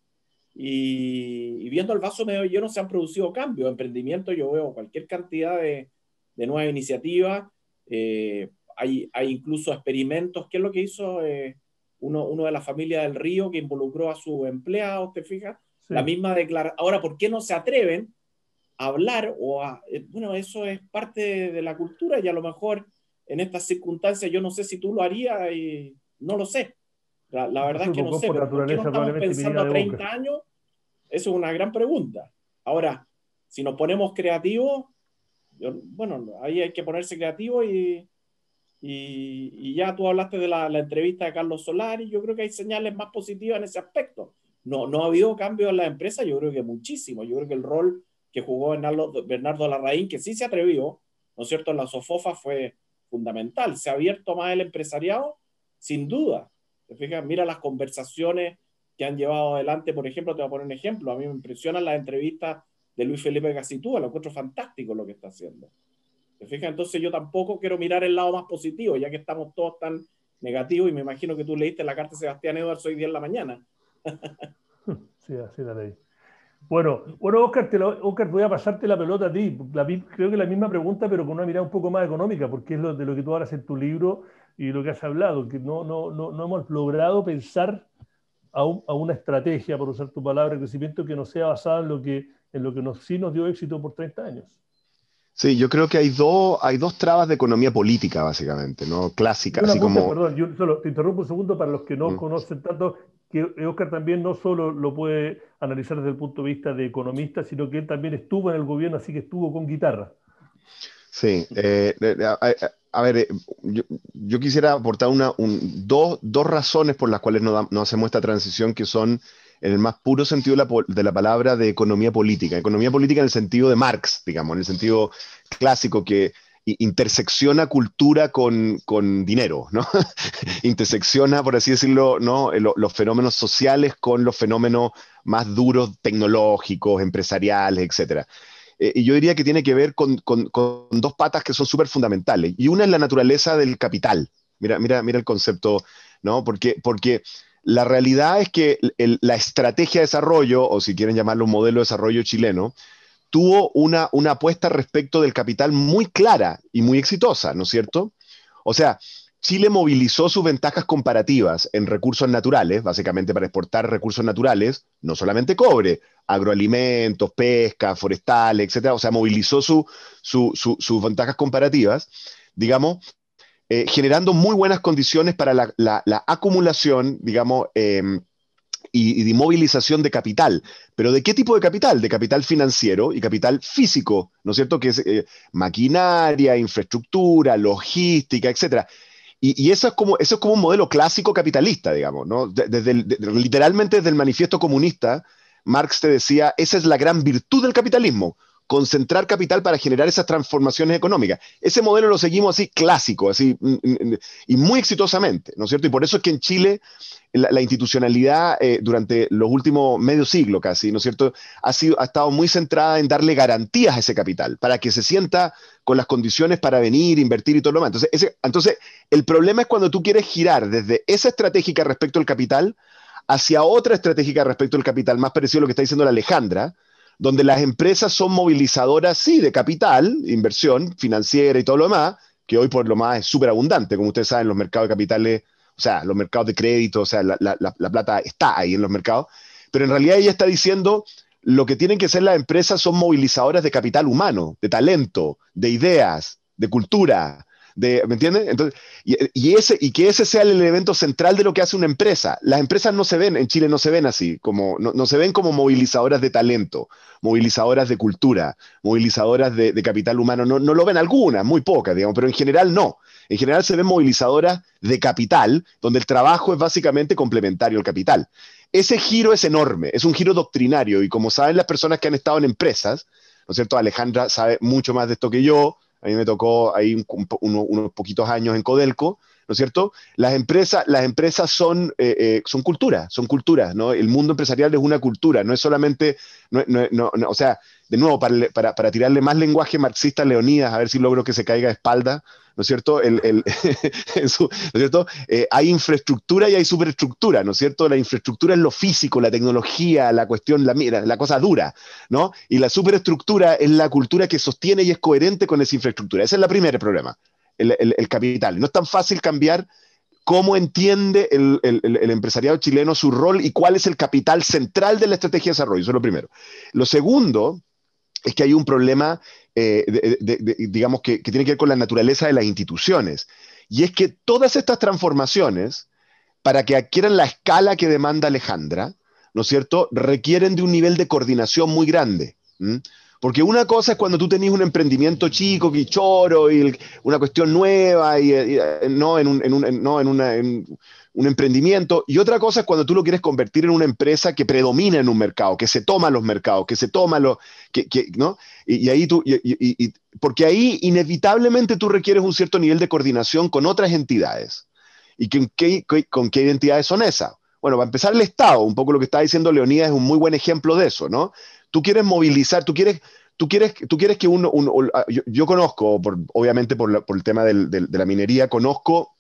y, viendo el vaso medio no se han producido cambios, emprendimiento, yo veo cualquier cantidad de, de nuevas iniciativas, eh, hay, hay, incluso experimentos, ¿Qué es lo que hizo eh, uno, uno, de la familia del río que involucró a su empleado? ¿te fijas? La misma declaración. Ahora, ¿por qué no se atreven? hablar o a, eh, bueno, eso es parte de la cultura y a lo mejor en estas circunstancias yo no sé si tú lo harías y no lo sé. La, verdad es que no sé. Por qué no estamos pensando a 30 años? Eso es una gran pregunta. Ahora, si nos ponemos creativos, bueno, ahí hay que ponerse creativo y, y, ya tú hablaste de la, entrevista de Carlos Solari, yo creo que hay señales más positivas en ese aspecto. No, no ha habido cambios en la empresa, yo creo que muchísimo. Yo creo que el rol que jugó Bernardo, Bernardo Larraín, que sí se atrevió, ¿no es cierto? La sofofa fue fundamental. Se ha abierto más el empresariado, sin duda. ¿Te fijas? Mira las conversaciones que han llevado adelante, por ejemplo, te voy a poner un ejemplo, a mí me impresionan las entrevistas de Luis Felipe Gacitúa, lo encuentro fantástico lo que está haciendo. ¿Te fijas? Entonces yo tampoco quiero mirar el lado más positivo, ya que estamos todos tan negativos y me imagino que tú leíste la carta de Sebastián Edwards hoy día en la mañana. <laughs> sí, así la leí. Bueno, bueno Oscar, voy a pasarte la pelota a ti. creo que la misma pregunta, pero con una mirada un poco más económica, porque es lo, de lo que tú hablas en tu libro y lo que has hablado, que no, no, hemos logrado pensar a, una estrategia, por usar tu palabra, de crecimiento que no sea basada en lo que, en lo que nos, sí nos dio éxito por 30 años. Sí, yo creo que hay, dos hay dos trabas de economía política, básicamente, ¿no? Clásica, así como... Perdón, yo solo te interrumpo un segundo para los que no mm. conocen tanto que Oscar también no solo lo puede analizar desde el punto de vista de economista, sino que él también estuvo en el gobierno, así que estuvo con guitarra. Sí, eh, eh, eh, a, ver, yo, quisiera aportar una, dos, dos, razones por las cuales no, no, hacemos esta transición, que son, en el más puro sentido de la, de la, palabra, de economía política. Economía política en el sentido de Marx, digamos, en el sentido clásico que intersecciona cultura con, dinero, ¿no? <laughs> intersecciona, por así decirlo, eh, Los, fenómenos sociales con los fenómenos más duros, tecnológicos, empresariales, etc. Eh, y yo diría que tiene que ver con, dos patas que son súper fundamentales. Y una es la naturaleza del capital. Mira, mira, mira el concepto, ¿no? Porque, porque la realidad es que la estrategia de desarrollo, o si quieren llamarlo un modelo de desarrollo chileno, tuvo una, una apuesta respecto del capital muy clara y muy exitosa, ¿no es cierto? O sea, Chile movilizó sus ventajas comparativas en recursos naturales, básicamente para exportar recursos naturales, no solamente cobre, agroalimentos, pesca, forestales, etc. O sea, movilizó sus ventajas comparativas, digamos, eh, generando muy buenas condiciones para la, acumulación, digamos, em, y, de movilización de capital. Pero ¿de qué tipo de capital? De capital financiero y capital físico, ¿no es cierto? Que es eh, maquinaria, infraestructura, logística, etcétera. Y, eso, es como, eso es como un modelo clásico capitalista, digamos, ¿no? literalmente desde el manifiesto comunista, Marx te decía, esa es la gran virtud del capitalismo concentrar capital para generar esas transformaciones económicas. Ese modelo lo seguimos así clásico, así mm, mm, mm, y muy exitosamente, ¿no es cierto? Y por eso es que en Chile la, institucionalidad eh, durante los últimos medio siglo casi, ¿no es cierto? Ha, sido, ha estado muy centrada en darle garantías a ese capital para que se sienta con las condiciones para venir, invertir y todo lo demás. Entonces, entonces el problema es cuando tú quieres girar desde esa estratégica respecto al capital hacia otra estratégica respecto al capital, más parecido a lo que está diciendo la Alejandra, donde las empresas son movilizadoras, sí, de capital, inversión financiera y todo lo demás, que hoy por lo más es súper abundante, como ustedes saben, los mercados de capitales, o sea, los mercados de crédito, o sea, la, plata está ahí en los mercados, pero en realidad ella está diciendo, lo que tienen que ser las empresas son movilizadoras de capital humano, de talento, de ideas, de cultura, ¿me entiendes? Entonces, y, ese, y que ese sea el elemento central de lo que hace una empresa. Las empresas no se ven, en Chile no se ven así, como, no, se ven como movilizadoras de talento, movilizadoras de cultura, movilizadoras de, capital humano. No, no lo ven algunas, muy pocas, digamos, pero en general no. En general se ven movilizadoras de capital, donde el trabajo es básicamente complementario al capital. Ese giro es enorme, es un giro doctrinario y como saben las personas que han estado en empresas, ¿no es cierto? Alejandra sabe mucho más de esto que yo, a mí me tocó ahí unos poquitos años en Codelco ¿no es cierto? Las empresas, las empresas son, eh, eh, son culturas, son culturas, ¿no? El mundo empresarial es una cultura, no es solamente, no, no, o sea, de nuevo, para, para, para, tirarle más lenguaje marxista a Leonidas, a ver si logro que se caiga de espalda, ¿no es cierto? El, el, <laughs> ¿no es cierto? Eh, hay infraestructura y hay superestructura, ¿no es cierto? La infraestructura es lo físico, la tecnología, la cuestión, la, la cosa dura, ¿no? Y la superestructura es la cultura que sostiene y es coherente con esa infraestructura. Ese es el primer problema, el, capital. No es tan fácil cambiar cómo entiende el, empresariado chileno su rol y cuál es el capital central de la estrategia de desarrollo. Eso es lo primero. Lo segundo es que hay un problema, eh, digamos, que, tiene que ver con la naturaleza de las instituciones. Y es que todas estas transformaciones, para que adquieran la escala que demanda Alejandra, ¿no es cierto?, requieren de un nivel de coordinación muy grande. Porque una cosa es cuando tú tenés un emprendimiento chico, quichoro, y una cuestión nueva, y, no en, un, emprendimiento. Y otra cosa es cuando tú lo quieres convertir en una empresa que predomina en un mercado, que se toma los mercados, que se toma los... Que, ¿no? Y, ahí tú... porque ahí inevitablemente tú requieres un cierto nivel de coordinación con otras entidades. ¿Y con qué, entidades identidades son esas? Bueno, para empezar el Estado, un poco lo que está diciendo Leonidas es un muy buen ejemplo de eso, ¿no? tú quieres movilizar, tú quieres, tú quieres, tú quieres que uno, ah, yo, conozco, obviamente por, el tema de la minería, conozco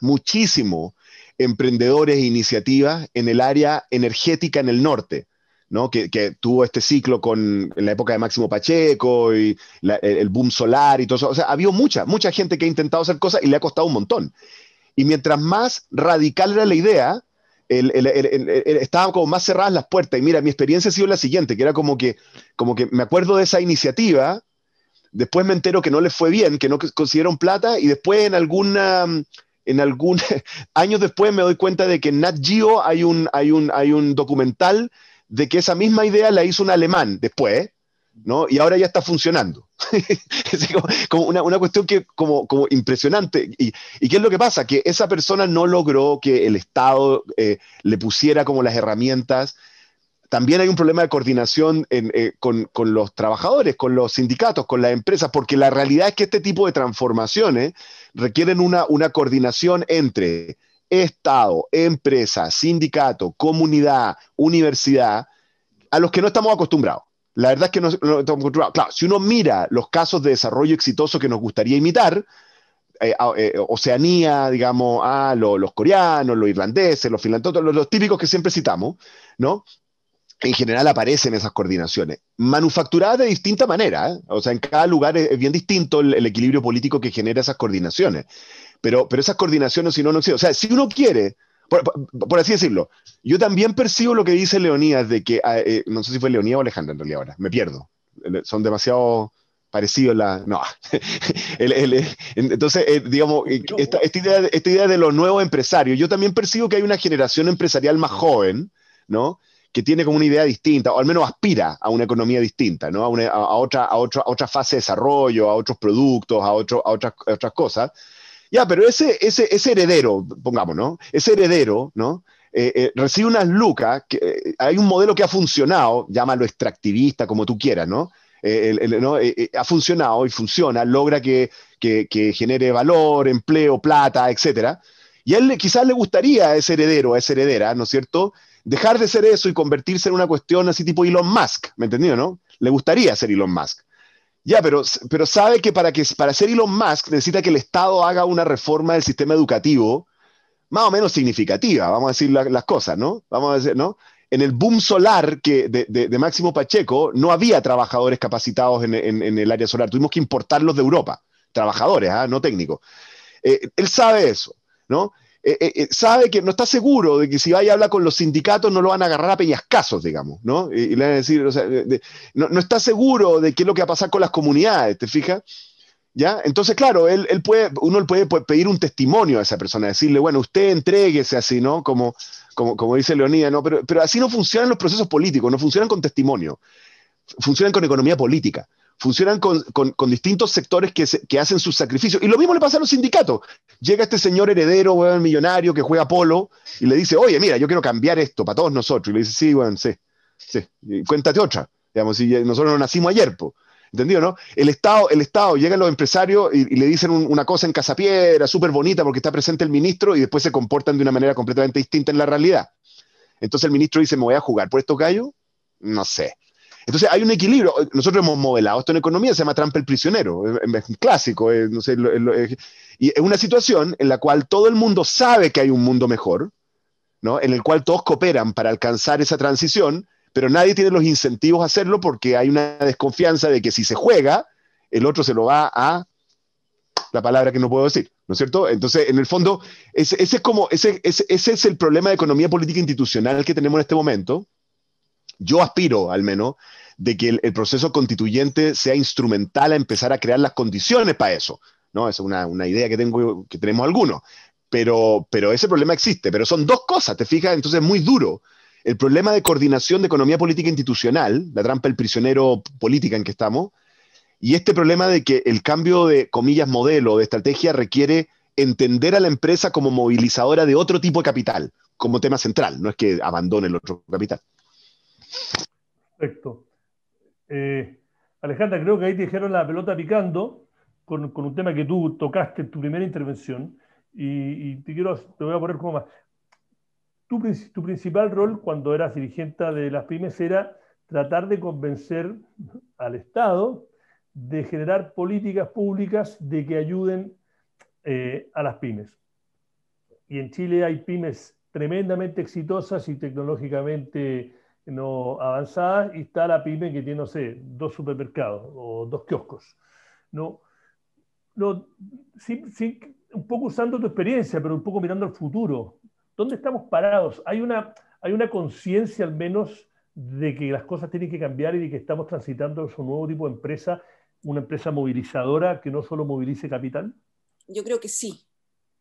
muchísimo emprendedores e iniciativas en el área energética en el norte. ¿no? Que, tuvo este ciclo con en la época de Máximo Pacheco y el boom solar y todo eso. O sea, ha habido mucha, mucha gente que ha intentado hacer cosas y le ha costado un montón. Y mientras más radical era la idea, estaban como más cerradas las puertas. Y mira, mi experiencia ha sido la siguiente, que era como que, como que me acuerdo de esa iniciativa, después me entero que no les fue bien, que no consiguieron plata, y después en alguna... En algún <laughs> años después me doy cuenta de que en Nat Geo hay un, hay, un, hay un documental de que esa misma idea la hizo un alemán después, ¿no? Y ahora ya está funcionando es <laughs> como, una, cuestión que como, como impresionante. Y, qué es lo que pasa? Que esa persona no logró que el Estado eh, le pusiera como las herramientas. También hay un problema de coordinación eh, con, con, los trabajadores, con los sindicatos, con las empresas, porque la realidad es que este tipo de transformaciones requieren una, una coordinación entre Estado, empresa, sindicato, comunidad, universidad, a los que no estamos acostumbrados. La verdad es que no, estamos Claro, si uno mira los casos de desarrollo exitoso que nos gustaría imitar, eh, eh, Oceanía, digamos, ah, los coreanos, los irlandeses, los finlandeses, los, típicos que siempre citamos, ¿no? en general aparecen esas coordinaciones, manufacturadas de distinta manera, ¿eh? o sea, en cada lugar es, bien distinto el, equilibrio político que genera esas coordinaciones, pero, pero esas coordinaciones si no, no existen, o sea, si uno quiere por, así decirlo, yo también percibo lo que dice Leonidas de que, ah, eh, no sé si fue Leonidas o Alejandra en realidad ahora, me pierdo, son demasiado parecidos la... No, entonces, digamos, esta, idea, de los nuevos empresarios, yo también percibo que hay una generación empresarial más joven, ¿no? que tiene como una idea distinta, o al menos aspira a una economía distinta, ¿no? a, otra, fase de desarrollo, a otros productos, a, a, otras, otras cosas, ya, pero ese, ese, ese heredero, pongamos, ¿no? Ese heredero, ¿no? Eh, eh, recibe unas lucas, que, eh, hay un modelo que ha funcionado, llámalo extractivista, como tú quieras, ¿no? ¿no? ha funcionado y funciona, logra que, que, genere valor, empleo, plata, etcétera. Y a él quizás le gustaría a ese heredero, a esa heredera, ¿no es cierto? Dejar de ser eso y convertirse en una cuestión así tipo Elon Musk, ¿me entendido, no? Le gustaría ser Elon Musk. Ya, pero, pero sabe que para, que para ser Elon Musk necesita que el Estado haga una reforma del sistema educativo más o menos significativa, vamos a decir las cosas, ¿no? Vamos a decir, ¿no? En el boom solar que de, Máximo Pacheco no había trabajadores capacitados en, el área solar, tuvimos que importarlos de Europa, trabajadores, ¿ah? no técnicos. Eh, él sabe eso, ¿no? Eh, eh, eh, sabe que no está seguro de que si va y habla con los sindicatos no lo van a agarrar a peñascasos, digamos, ¿no? Y, le van a decir, o sea, no, está seguro de qué es lo que va a pasar con las comunidades, ¿te fijas? ¿Ya? Entonces, claro, él, él puede, uno puede pedir un testimonio a esa persona, decirle, bueno, usted entréguese así, ¿no? Como, como, dice Leonía, ¿no? Pero, pero así no funcionan los procesos políticos, no funcionan con testimonio, funcionan con economía política funcionan con, distintos sectores que, hacen sus sacrificios. Y lo mismo le pasa a los sindicatos. Llega este señor heredero, weón, millonario, que juega polo, y le dice, oye, mira, yo quiero cambiar esto para todos nosotros. Y le dice, sí, weón, sí, sí, cuéntate otra. Digamos, si eh, nosotros no nacimos ayer, pues. ¿Entendido, no? El Estado, el Estado, llegan los empresarios y, le dicen una cosa en Casapiedra, súper bonita, porque está presente el ministro, y después se comportan de una manera completamente distinta en la realidad. Entonces el ministro dice, ¿me voy a jugar por estos gallos? No sé. Entonces hay un equilibrio. Nosotros hemos modelado esto en economía, se llama trampa el prisionero, es, clásico, y es una situación en la cual todo el mundo sabe que hay un mundo mejor, ¿no? en el cual todos cooperan para alcanzar esa transición, pero nadie tiene los incentivos a hacerlo porque hay una desconfianza de que si se juega, el otro se lo va a la palabra que no puedo decir, ¿no es cierto? Entonces, en el fondo, ese, es como, ese, es el problema de economía política institucional que tenemos en este momento, yo aspiro al menos, de que el, proceso constituyente sea instrumental a empezar a crear las condiciones para eso. ¿no? es una, idea que, tengo, que tenemos algunos. Pero, pero ese problema existe, pero son dos cosas, ¿te fijas? Entonces es muy duro. El problema de coordinación de economía política institucional, la trampa el prisionero política en que estamos, y este problema de que el cambio de, comillas, modelo, de estrategia requiere entender a la empresa como movilizadora de otro tipo de capital, como tema central, no es que abandone el otro capital. Perfecto. Eh, Alejandra, creo que ahí te dijeron la pelota picando con, un tema que tú tocaste en tu primera intervención y, te, quiero, te voy a poner como más. Tu, principal rol cuando eras dirigente de las pymes era tratar de convencer al Estado de generar políticas públicas de que ayuden eh, a las pymes. Y en Chile hay pymes tremendamente exitosas y tecnológicamente no avanzadas y está la pyme que tiene, no sé, dos supermercados o dos kioscos. No, no, un poco usando tu experiencia, pero un poco mirando al futuro. ¿Dónde estamos parados? Hay una, hay una conciencia al menos de que las cosas tienen que cambiar y de que estamos transitando a un nuevo tipo de empresa, una empresa movilizadora que no solo movilice capital. Yo creo que sí,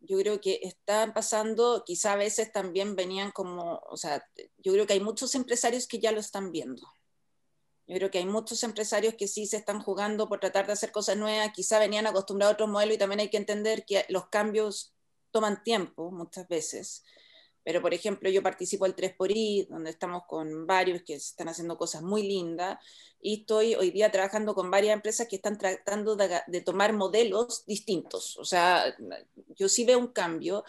yo creo que están pasando, quizá a veces también venían como, o sea, yo creo que hay muchos empresarios que ya lo están viendo. Yo creo que hay muchos empresarios que sí se están jugando por tratar de hacer cosas nuevas, quizá venían acostumbrados a otro modelo y también hay que entender que los cambios toman tiempo muchas veces. Pero, por ejemplo, yo participo al 3 i donde estamos con varios que están haciendo cosas muy lindas, y estoy hoy día trabajando con varias empresas que están tratando de, de tomar modelos distintos. O sea, yo sí veo un cambio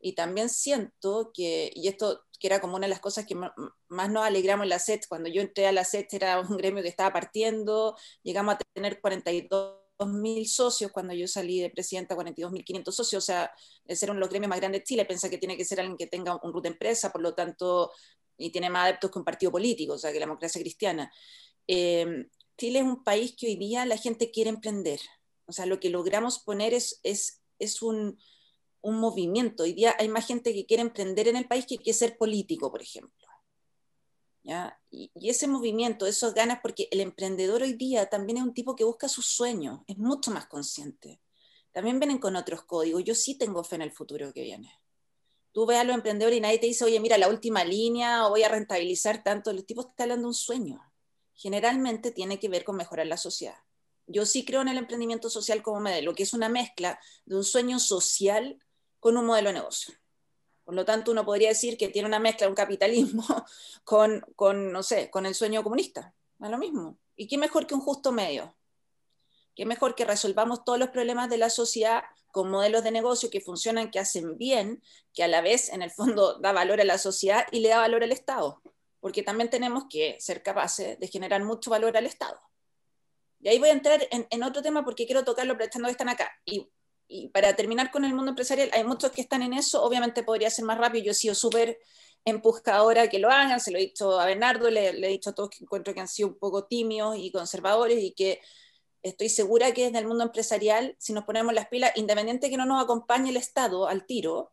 y también siento que, y esto que era como una de las cosas que más nos alegramos en la SET, cuando yo entré a la SET era un gremio que estaba partiendo, llegamos a tener 42 mil socios cuando yo salí de presidenta, 42.500 socios, o sea, ser uno de los gremios más grandes de Chile, piensa que tiene que ser alguien que tenga un de empresa, por lo tanto, y tiene más adeptos que un partido político, o sea, que la democracia cristiana. Em, Chile es un país que hoy día la gente quiere emprender, o sea, lo que logramos poner es, es, es un, un movimiento, hoy día hay más gente que quiere emprender en el país que quiere ser político, por ejemplo. Y, ese movimiento, esas ganas, porque el emprendedor hoy día también es un tipo que busca sus sueños, es mucho más consciente. También vienen con otros códigos. Yo sí tengo fe en el futuro que viene. Tú ves a los emprendedores y nadie te dice, oye, mira, la última línea, o voy a rentabilizar tanto. Los tipos están hablando de un sueño. Generalmente tiene que ver con mejorar la sociedad. Yo sí creo en el emprendimiento social como modelo, que es una mezcla de un sueño social con un modelo de negocio. Por lo tanto, uno podría decir que tiene una mezcla, un capitalismo <laughs> con, no sé, con el sueño comunista. Es lo mismo. ¿Y qué mejor que un justo medio? ¿Qué mejor que resolvamos todos los problemas de la sociedad con modelos de negocio que funcionan, que hacen bien, que a la vez en el fondo da valor a la sociedad y le da valor al Estado? Porque también tenemos que ser capaces de generar mucho valor al Estado. Y ahí voy a entrar en, otro tema porque quiero tocarlo, prestando que están acá y para terminar con el mundo empresarial, hay muchos que están en eso, obviamente podría ser más rápido, yo he sido súper empujadora que lo hagan, se lo he dicho a Bernardo, le, he dicho a todos que encuentro que han sido un poco tímidos y conservadores y que estoy segura que en el mundo empresarial, si nos ponemos las pilas, independiente que no nos acompañe el Estado al tiro,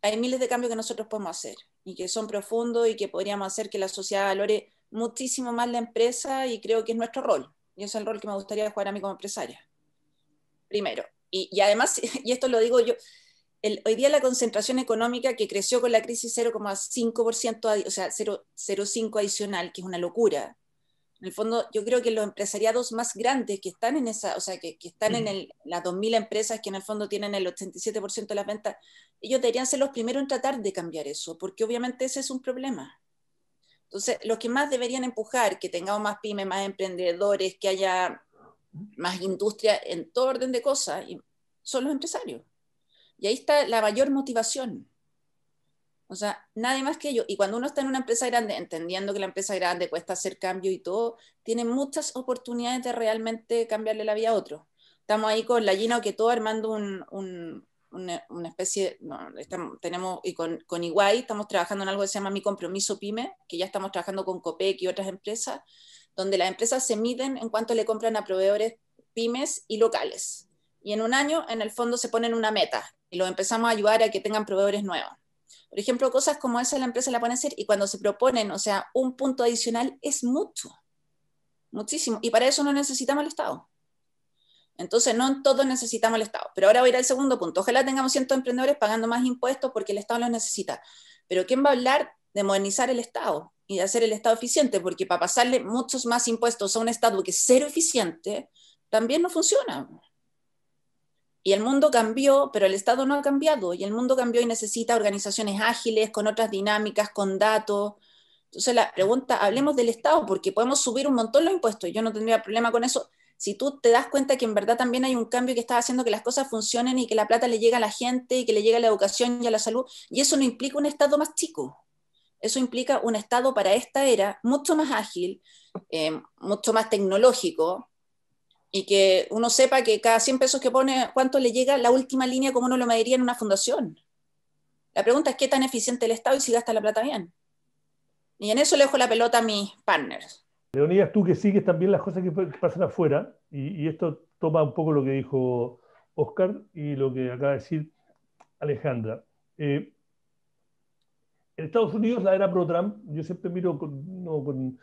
hay miles de cambios que nosotros podemos hacer y que son profundos y que podríamos hacer que la sociedad valore muchísimo más la empresa y creo que es nuestro rol. Y es el rol que me gustaría jugar a mí como empresaria. Primero. Y, además, <laughs> y esto lo digo yo, el, hoy día la concentración económica que creció con la crisis 0,5%, o sea, 0,5% adicional, que es una locura. En el fondo, yo creo que los empresariados más grandes que están en esa, o sea, que, están en mm. las 2.000 empresas que en el fondo tienen el 87% de las ventas, ellos deberían ser los primeros en tratar de cambiar eso, porque obviamente ese es un problema. Entonces, los que más deberían empujar, que tengamos más pymes, más emprendedores, que haya más industria en todo orden de cosas, y son los empresarios. Y ahí está la mayor motivación. O sea, nadie más que ellos. Y cuando uno está en una empresa grande, entendiendo que la empresa grande cuesta hacer cambio y todo, tiene muchas oportunidades de realmente cambiarle la vida a otro. Estamos ahí con la Gina que todo armando un, una, especie, no, tenemos, y con, con Iguay estamos trabajando en algo que se llama Mi Compromiso Pyme, que ya estamos trabajando con COPEC y otras empresas, donde las empresas se miden en cuanto le compran a proveedores pymes y locales. Y en un año, en el fondo, se ponen una meta y lo empezamos a ayudar a que tengan proveedores nuevos. Por ejemplo, cosas como esa la empresa la pone a hacer y cuando se proponen, o sea, un punto adicional es mucho, muchísimo. Y para eso no necesitamos el Estado. Entonces, no todos necesitamos el Estado. Pero ahora voy a ir al segundo punto. Ojalá tengamos cientos de emprendedores pagando más impuestos porque el Estado los necesita. Pero ¿quién va a hablar de modernizar el Estado y de hacer el Estado eficiente, porque para pasarle muchos más impuestos a un Estado que es cero eficiente, también no funciona. Y el mundo cambió, pero el Estado no ha cambiado, y el mundo cambió y necesita organizaciones ágiles, con otras dinámicas, con datos. Entonces la pregunta, hablemos del Estado, porque podemos subir un montón los impuestos, yo no tendría problema con eso, si tú te das cuenta que en verdad también hay un cambio que está haciendo que las cosas funcionen y que la plata le llega a la gente y que le llega a la educación y a la salud, y eso no implica un Estado más chico. Eso implica un Estado para esta era mucho más ágil, eh, mucho más tecnológico, y que uno sepa que cada 100 pesos que pone, cuánto le llega la última línea como uno lo mediría en una fundación. La pregunta es qué tan eficiente el Estado y si gasta la plata bien. Y en eso le dejo la pelota a mis partners. Leonidas, tú que sigues también las cosas que pasan afuera, y, esto toma un poco lo que dijo Oscar y lo que acaba de decir Alejandra. Eh, Estados Unidos, la era pro-Trump, yo siempre miro un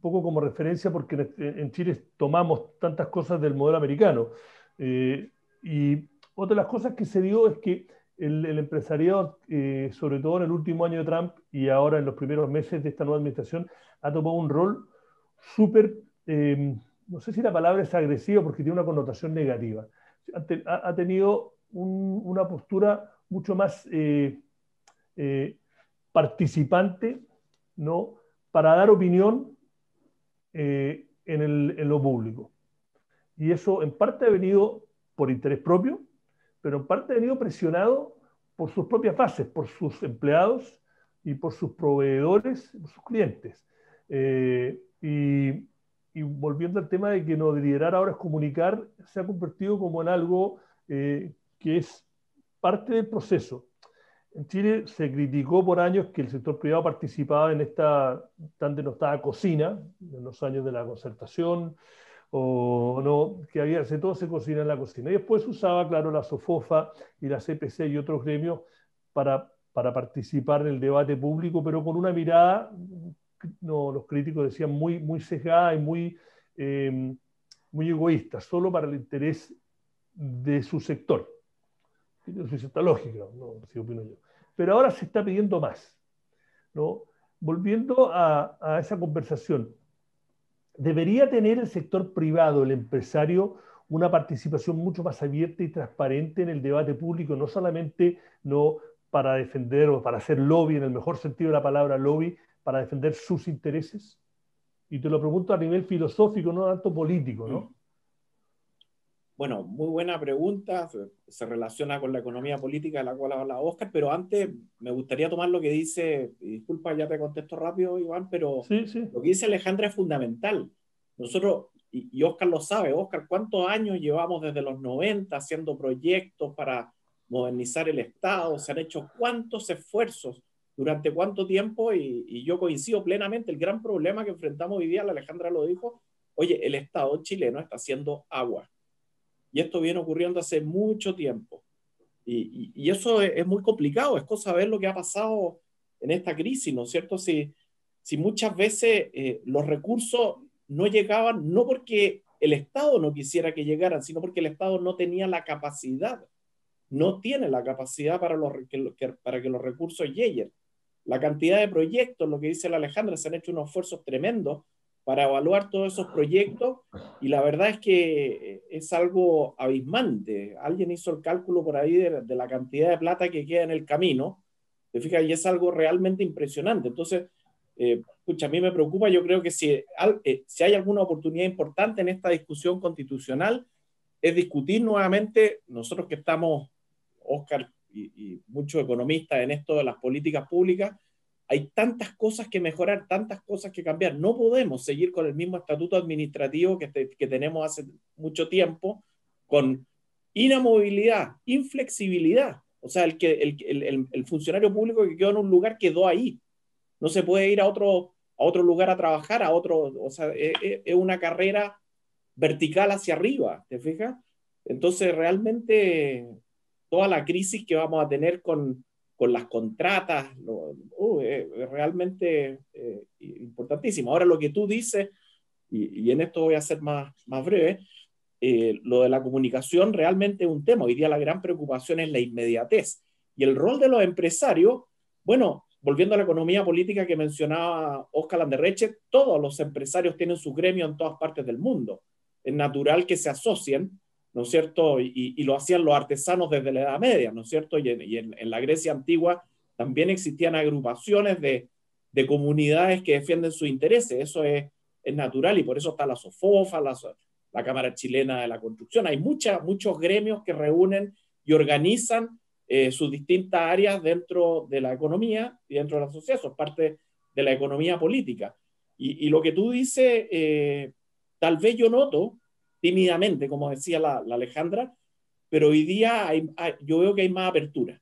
poco como referencia porque en, Chile tomamos tantas cosas del modelo americano. Eh, y otra de las cosas que se dio es que el, empresariado, eh, sobre todo en el último año de Trump y ahora en los primeros meses de esta nueva administración, ha tomado un rol súper, em, no sé si la palabra es agresiva porque tiene una connotación negativa. Ha, tenido una postura mucho más eh, participante, ¿no? Para dar opinión eh, en, el, en lo público. Y eso en parte ha venido por interés propio, pero en parte ha venido presionado por sus propias bases, por sus empleados y por sus proveedores, sus clientes. Eh, y, volviendo al tema de que no liderar ahora es comunicar, se ha convertido como en algo eh, que es parte del proceso. En Chile se criticó por años que el sector privado participaba en esta tan denostada cocina, en los años de la concertación, o no, que había, todo se cocina en la cocina. Y después usaba, claro, la SOFOFA y la CPC y otros gremios para, participar en el debate público, pero con una mirada, no, los críticos decían, muy, sesgada y muy, eh, muy egoísta, solo para el interés de su sector tiene su si opino yo. Pero ahora se está pidiendo más. ¿no? Volviendo a, a esa conversación, ¿debería tener el sector privado, el empresario, una participación mucho más abierta y transparente en el debate público, no solamente no para defender o para hacer lobby, en el mejor sentido de la palabra lobby, para defender sus intereses? Y te lo pregunto a nivel filosófico, no tanto político, ¿no? Bueno, muy buena pregunta, se, relaciona con la economía política de la cual habla Oscar, pero antes me gustaría tomar lo que dice, disculpa, ya te contesto rápido, Iván, pero lo que dice Alejandra es fundamental. Nosotros, y, Oscar lo sabe, Oscar, ¿cuántos años llevamos desde los 90 haciendo proyectos para modernizar el Estado? Se han hecho cuántos esfuerzos, durante cuánto tiempo, y, yo coincido plenamente, el gran problema que enfrentamos hoy día, Alejandra lo dijo, oye, el Estado chileno está haciendo agua y esto viene ocurriendo hace mucho tiempo. Y, eso es, muy complicado, es cosa ver lo que ha pasado en esta crisis, ¿no es cierto? Si, muchas veces eh, los recursos no llegaban, no porque el Estado no quisiera que llegaran, sino porque el Estado no tenía la capacidad, no tiene la capacidad para, que, para que los recursos lleguen. La cantidad de proyectos, lo que dice la Alejandra, se han hecho unos esfuerzos tremendos para evaluar todos esos proyectos y la verdad es que eh, es algo abismante. Alguien hizo el cálculo por ahí de, la cantidad de plata que queda en el camino, te fijas, y es algo realmente impresionante. Entonces, eh, a mí me preocupa, yo creo que eh, si, hay alguna oportunidad importante en esta discusión constitucional, es discutir nuevamente, nosotros que estamos, Oscar y muchos economistas en esto de las políticas públicas, hay tantas cosas que mejorar, tantas cosas que cambiar. No podemos seguir con el mismo estatuto administrativo que, tenemos hace mucho tiempo, con inamovilidad, inflexibilidad. O sea, el, que, el, funcionario público que quedó en un lugar quedó ahí. No se puede ir a otro, lugar a trabajar, a otro. O sea, e, e, es una carrera vertical hacia arriba, ¿te fijas? Entonces, realmente toda la crisis que vamos a tener con, con las contratas, uh, eh, es realmente eh, importantísimo. Ahora lo que tú dices, y, en esto voy a ser más, más breve, eh, lo de la comunicación realmente es un tema. Hoy día la gran preocupación es la inmediatez. Y el rol de los empresarios, bueno, volviendo a la economía política que mencionaba Oscar Landerreche, todos los empresarios tienen su gremio en todas partes del mundo. Es natural que se asocien ¿no es cierto? Y, lo hacían los artesanos desde la Edad Media, ¿no es cierto? Y, en, la Grecia antigua también existían agrupaciones de, comunidades que defienden sus intereses, eso es, natural y por eso está la SOFOFA, la, Cámara Chilena de la Construcción, hay muchos gremios que reúnen y organizan eh, sus distintas áreas dentro de la economía y dentro de la sociedad, eso es parte de la economía política. Y, lo que tú dices, eh, tal vez yo noto, tímidamente, como decía la, Alejandra, pero hoy día yo veo que hay más apertura.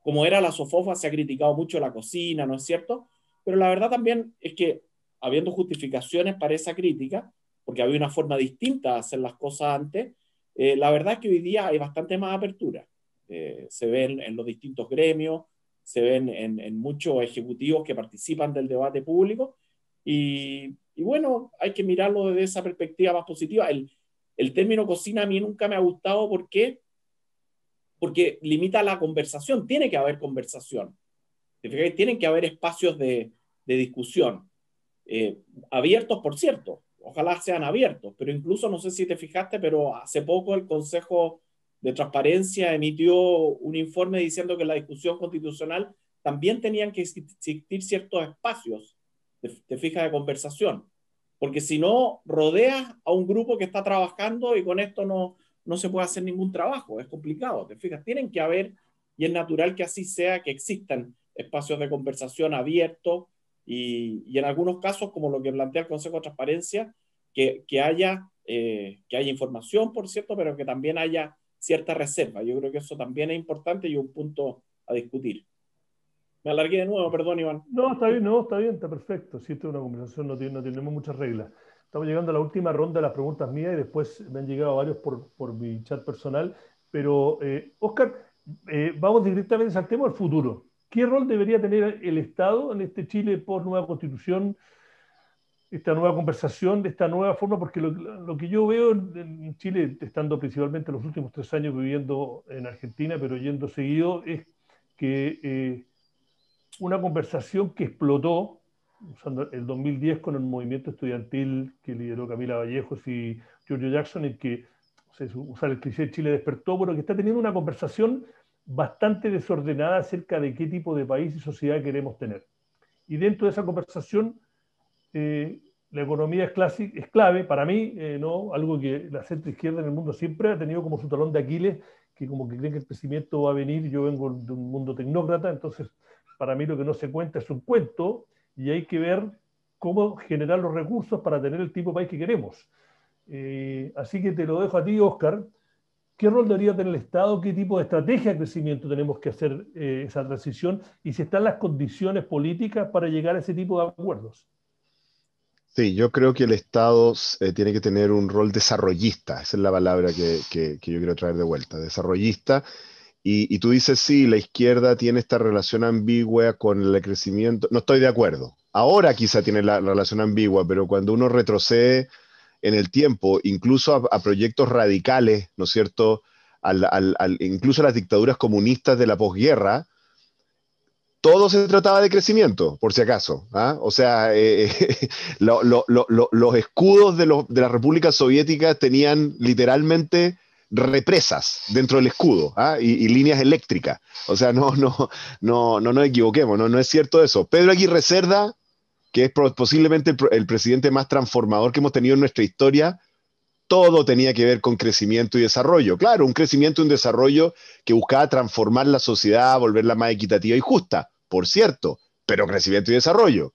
Como era la sofofa, se ha criticado mucho la cocina, ¿no es cierto? Pero la verdad también es que, habiendo justificaciones para esa crítica, porque había una forma distinta de hacer las cosas antes, eh, la verdad es que hoy día hay bastante más apertura. Eh, se ven en los distintos gremios, se ven en, muchos ejecutivos que participan del debate público y, y, bueno, hay que mirarlo desde esa perspectiva más positiva. El, el término cocina a mí nunca me ha gustado. ¿Por Porque limita la conversación. Tiene que haber conversación. Tienen que haber espacios de, discusión. Eh, abiertos, por cierto. Ojalá sean abiertos. Pero incluso, no sé si te fijaste, pero hace poco el Consejo de Transparencia emitió un informe diciendo que la discusión constitucional también tenían que existir ciertos espacios, de te fijas, de conversación porque si no, rodeas a un grupo que está trabajando y con esto no, no se puede hacer ningún trabajo, es complicado, te fijas, tienen que haber, y es natural que así sea, que existan espacios de conversación abiertos y, y en algunos casos, como lo que plantea el Consejo de Transparencia, que, que haya, eh, que haya información, por cierto, pero que también haya cierta reserva. Yo creo que eso también es importante y un punto a discutir. Me alargué de nuevo, perdón, Iván. No, está bien, no, está bien, está perfecto. Si esto es una conversación, no, no tenemos muchas reglas. Estamos llegando a la última ronda de las preguntas mías y después me han llegado varios por, por mi chat personal. Pero, eh, Oscar, eh, vamos directamente, saltemos del futuro. ¿Qué rol debería tener el Estado en este Chile por nueva constitución, esta nueva conversación, de esta nueva forma? Porque lo, que yo veo en Chile, estando principalmente los últimos tres años viviendo en Argentina, pero yendo seguido, es que eh, una conversación que explotó usando el 2010 con el movimiento estudiantil que lideró Camila Vallejos y Giorgio Jackson, y que, o sea, usar el cliché Chile despertó, pero que está teniendo una conversación bastante desordenada acerca de qué tipo de país y sociedad queremos tener. Y dentro de esa conversación, eh, la economía es, clave, para mí, eh, ¿no? algo que la centro izquierda en el mundo siempre ha tenido como su talón de Aquiles, que como que creen que el crecimiento va a venir, yo vengo de un mundo tecnócrata, entonces para mí lo que no se cuenta es un cuento y hay que ver cómo generar los recursos para tener el tipo de país que queremos. Eh, así que te lo dejo a ti, Oscar. ¿Qué rol debería tener el Estado? ¿Qué tipo de estrategia de crecimiento tenemos que hacer eh, esa transición? Y si están las condiciones políticas para llegar a ese tipo de acuerdos. Sí, yo creo que el Estado eh, tiene que tener un rol desarrollista, esa es la palabra que yo quiero traer de vuelta, desarrollista y, tú dices, sí, la izquierda tiene esta relación ambigua con el crecimiento. No estoy de acuerdo. Ahora quizá tiene la, relación ambigua, pero cuando uno retrocede en el tiempo, incluso a, proyectos radicales, ¿no es cierto? incluso a las dictaduras comunistas de la posguerra, todo se trataba de crecimiento, por si acaso. ¿ah? O sea, eh, eh, <laughs> los escudos de, de República Soviética tenían literalmente represas dentro del escudo ¿ah? y, líneas eléctricas. O sea, no, no, no, no nos equivoquemos, no, no es cierto eso. Pedro Aguirre Cerda, que es posiblemente el, presidente más transformador que hemos tenido en nuestra historia, todo tenía que ver con crecimiento y desarrollo. Claro, un crecimiento y un desarrollo que buscaba transformar la sociedad, volverla más equitativa y justa, por cierto, pero crecimiento y desarrollo.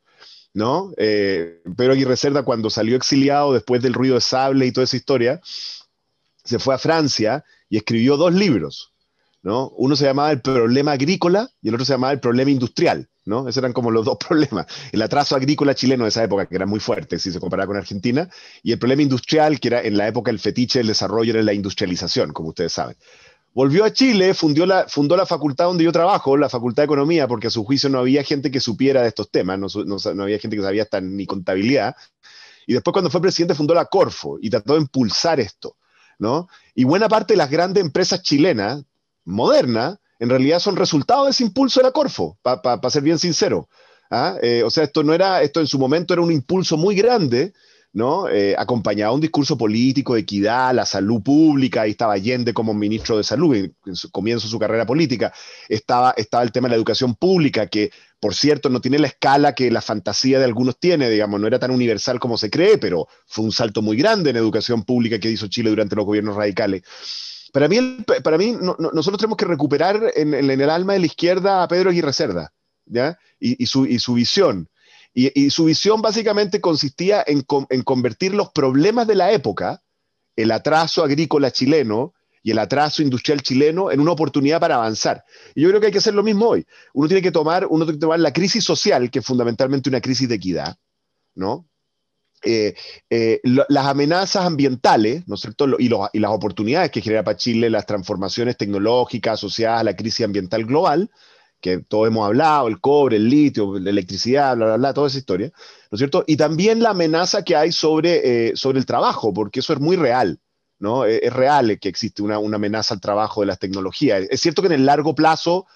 ¿No? Eh, Pedro Aguirre Cerda, cuando salió exiliado después del ruido de sable y toda esa historia, se fue a Francia y escribió dos libros, ¿no? Uno se llamaba El problema agrícola y el otro se llamaba El problema industrial, ¿no? Esos eran como los dos <laughs> problemas. El atraso agrícola chileno de esa época, que era muy fuerte si se comparaba con Argentina, y el problema industrial, que era en la época el fetiche del desarrollo era la industrialización, como ustedes saben. Volvió a Chile, fundió la, fundó la facultad donde yo trabajo, la Facultad de Economía, porque a su juicio no había gente que supiera de estos temas, no, no había gente que sabía hasta ni contabilidad. Y después cuando fue presidente fundó la Corfo y trató de impulsar esto. Y buena parte de las grandes empresas chilenas, modernas, en realidad son resultado de ese impulso de la Corfo, para ser bien sincero. ¿ah? Eh, o sea, esto no era, esto en su momento era un impulso muy grande ¿no? Eh, acompañaba un discurso político de equidad, la salud pública, ahí estaba Allende como ministro de salud, en su, comienzo su carrera política, estaba, estaba el tema de la educación pública, que por cierto no tiene la escala que la fantasía de algunos tiene, digamos, no era tan universal como se cree, pero fue un salto muy grande en educación pública que hizo Chile durante los gobiernos radicales. Para mí, para mí nosotros tenemos que recuperar en, el alma de la izquierda a Pedro Aguirre Cerda, y, su, y su visión. Y, su visión básicamente consistía en, convertir los problemas de la época, el atraso agrícola chileno, y el atraso industrial chileno en una oportunidad para avanzar. Y yo creo que hay que hacer lo mismo hoy. Uno tiene que tomar, uno la crisis social, que es fundamentalmente una crisis de equidad, ¿no? Eh, eh, las amenazas ambientales, y, y, las oportunidades que genera para Chile las transformaciones tecnológicas asociadas a la crisis ambiental global, que todos hemos hablado, el cobre, el litio, la electricidad, bla, bla, bla, toda esa historia, ¿no es cierto? Y también la amenaza que hay sobre, eh, sobre el trabajo, porque eso es muy real, ¿no? Eh, es, real que existe una, amenaza al trabajo de las tecnologías. Es cierto que en el largo plazo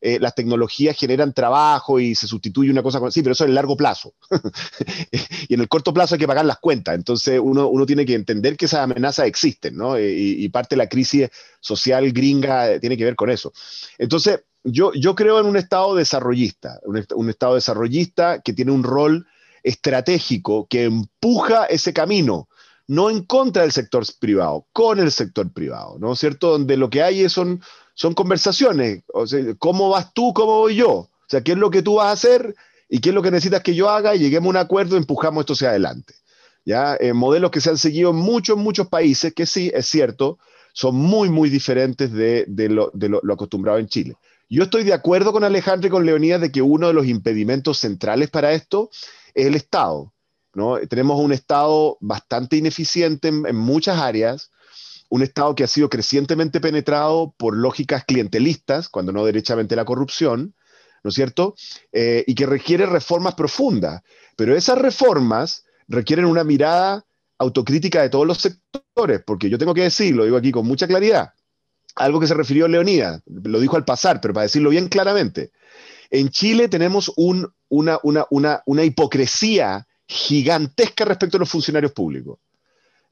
eh, las tecnologías generan trabajo y se sustituye una cosa con... Sí, pero eso es en el largo plazo. <laughs> y en el corto plazo hay que pagar las cuentas. Entonces uno, tiene que entender que esas amenazas existen, ¿no? Y, y parte de la crisis social gringa tiene que ver con eso. Entonces yo, creo en un Estado desarrollista, un, Estado desarrollista que tiene un rol estratégico que empuja ese camino, no en contra del sector privado, con el sector privado, ¿no es cierto? Donde lo que hay son, son conversaciones, o sea, ¿cómo vas tú, cómo voy yo? O sea, ¿qué es lo que tú vas a hacer y qué es lo que necesitas que yo haga? Y lleguemos a un acuerdo, y empujamos esto hacia adelante. ¿ya? Eh, modelos que se han seguido en muchos, muchos países, que sí, es cierto, son muy, muy diferentes de, lo acostumbrado en Chile. Yo estoy de acuerdo con Alejandro y con Leonidas de que uno de los impedimentos centrales para esto es el Estado. ¿no? Tenemos un Estado bastante ineficiente en, muchas áreas, un Estado que ha sido crecientemente penetrado por lógicas clientelistas, cuando no derechamente la corrupción, ¿no es cierto? Eh, y que requiere reformas profundas. Pero esas reformas requieren una mirada autocrítica de todos los sectores, porque yo tengo que decir, lo digo aquí con mucha claridad, algo que se refirió Leonida, lo dijo al pasar, pero para decirlo bien claramente. En Chile tenemos una, hipocresía gigantesca respecto a los funcionarios públicos,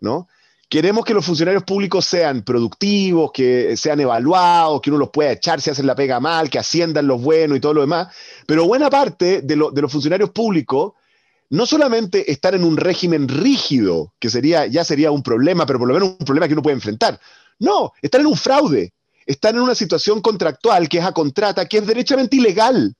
¿no? Queremos que los funcionarios públicos sean productivos, que sean evaluados, que uno los pueda echar si hacen la pega mal, que asciendan los buenos y todo lo demás. Pero buena parte de, de los funcionarios públicos no solamente están en un régimen rígido, que sería, ya sería un problema, pero por lo menos un problema que uno puede enfrentar. No, están en un fraude, están en una situación contractual que es a contrata, que es derechamente ilegal.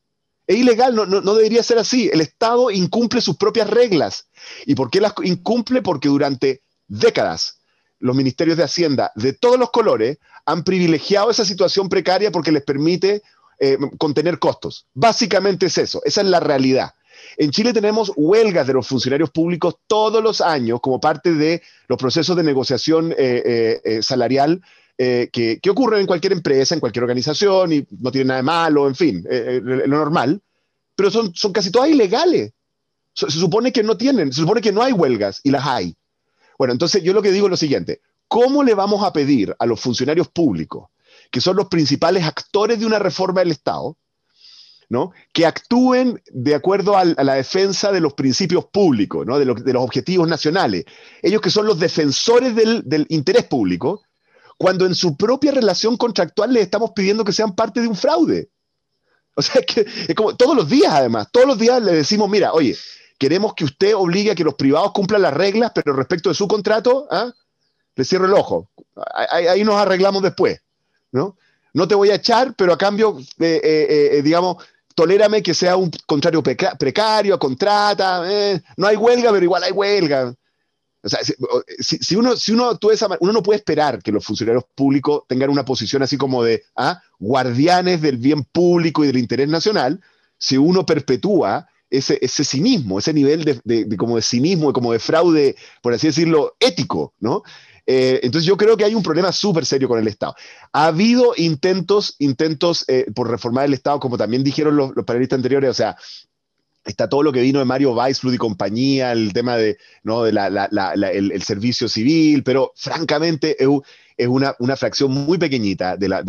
Es ilegal, no, debería ser así. El Estado incumple sus propias reglas. ¿Y por qué las incumple? Porque durante décadas los ministerios de Hacienda de todos los colores han privilegiado esa situación precaria porque les permite eh, contener costos. Básicamente es eso, esa es la realidad. En Chile tenemos huelgas de los funcionarios públicos todos los años como parte de los procesos de negociación eh, eh, eh, salarial que, ocurren en cualquier empresa, en cualquier organización, y no tiene nada de malo, en fin, lo normal. Pero son, casi todas ilegales. se supone que no tienen, se supone que no hay huelgas y las hay. Bueno, entonces yo lo que digo es lo siguiente, ¿cómo le vamos a pedir a los funcionarios públicos, que son los principales actores de una reforma del Estado, que actúen de acuerdo a, la defensa de los principios públicos, de, los objetivos nacionales. Ellos que son los defensores del, interés público, cuando en su propia relación contractual les estamos pidiendo que sean parte de un fraude. O sea, que como todos los días, además, todos los días le decimos, mira, oye, queremos que usted obligue a que los privados cumplan las reglas, pero respecto de su contrato, ¿ah? le cierro el ojo. Ahí, nos arreglamos después, ¿no? te voy a echar, pero a cambio, eh, eh, eh, digamos, tolérame que sea un contrario precario, contrata, eh, no hay huelga, pero igual hay huelga. O sea, si, uno, si uno, tú esa, uno no puede esperar que los funcionarios públicos tengan una posición así como de ¿ah? guardianes del bien público y del interés nacional, si uno perpetúa ese, ese cinismo, ese nivel de, de, de como de cinismo, como de fraude, por así decirlo, ético, ¿no? Eh, entonces yo creo que hay un problema súper serio con el Estado. Ha habido intentos, intentos eh, por reformar el Estado, como también dijeron los, panelistas anteriores, o sea, está todo lo que vino de Mario Weissflud y compañía, el tema de, ¿no? el, servicio civil, pero francamente es, una, fracción muy pequeñita de, la,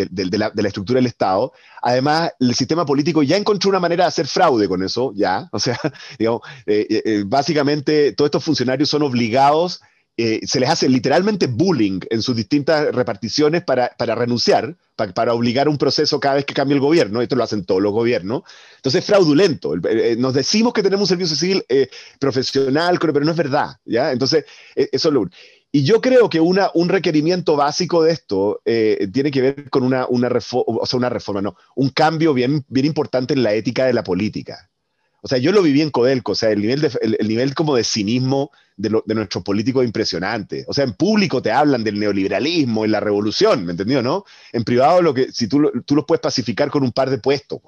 estructura del Estado. Además, el sistema político ya encontró una manera de hacer fraude con eso, ya. O sea, <laughs> eh, básicamente todos estos funcionarios son obligados eh, se les hace literalmente bullying en sus distintas reparticiones para, para renunciar, para, obligar un proceso cada vez que cambie el gobierno, esto lo hacen todos los gobiernos, entonces es fraudulento, eh, nos decimos que tenemos un servicio civil eh, profesional, pero no es verdad, ¿ya? Entonces, eh, eso es lo Y yo creo que una, un requerimiento básico de esto tiene que ver con una, una, reforma, o sea, una reforma, no, un cambio bien, bien importante en la ética de la política. O sea, yo lo viví en Codelco, o sea, el nivel, nivel como de cinismo de, nuestro político nuestros políticos es impresionante. O sea, en público te hablan del neoliberalismo de la revolución, ¿me entendió, no? En privado, lo que, si tú, tú los puedes pacificar con un par de puestos,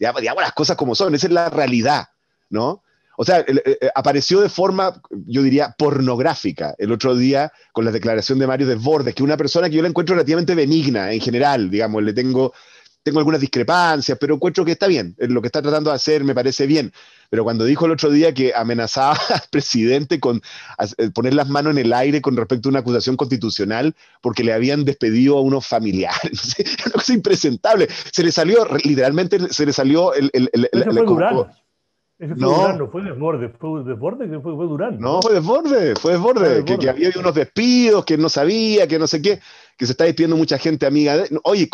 digamos, las cosas como son, esa es la realidad, ¿no? O sea, eh, eh, apareció de forma, yo diría, pornográfica el otro día con la declaración de Mario Desbordes, que una persona que yo la encuentro relativamente benigna en general, digamos, le tengo tengo algunas discrepancias, pero encuentro que está bien. Lo que está tratando de hacer me parece bien. Pero cuando dijo el otro día que amenazaba <laughs> al presidente con eh, poner las manos en el aire con respecto a una acusación constitucional porque le habían despedido a unos familiares, <laughs> una cosa impresentable. Se le salió, literalmente, se le salió el. el, fue Durán. no. no fue desborde, fue desborde fue, Durán. No, fue desborde, fue desborde, que, que había unos despidos, que no sabía, que no sé qué que se está despidiendo mucha gente amiga. oye,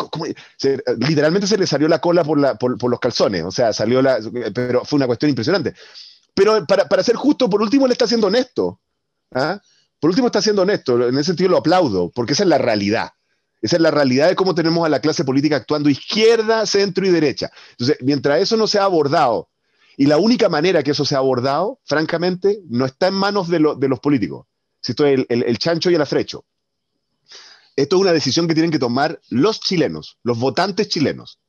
literalmente se le salió la cola por, los calzones, o sea, salió la, pero fue una cuestión impresionante. Pero para, ser justo, por último, le está siendo honesto. ¿ah? Por último, está siendo honesto. En ese sentido lo aplaudo, porque esa es la realidad. Esa es la realidad de cómo tenemos a la clase política actuando izquierda, centro y derecha. Entonces, mientras eso no sea abordado, y la única manera que eso sea abordado, francamente, no está en manos de, los políticos. Si esto el, el chancho y el afrecho esto es una decisión que tienen que tomar los chilenos, los votantes chilenos.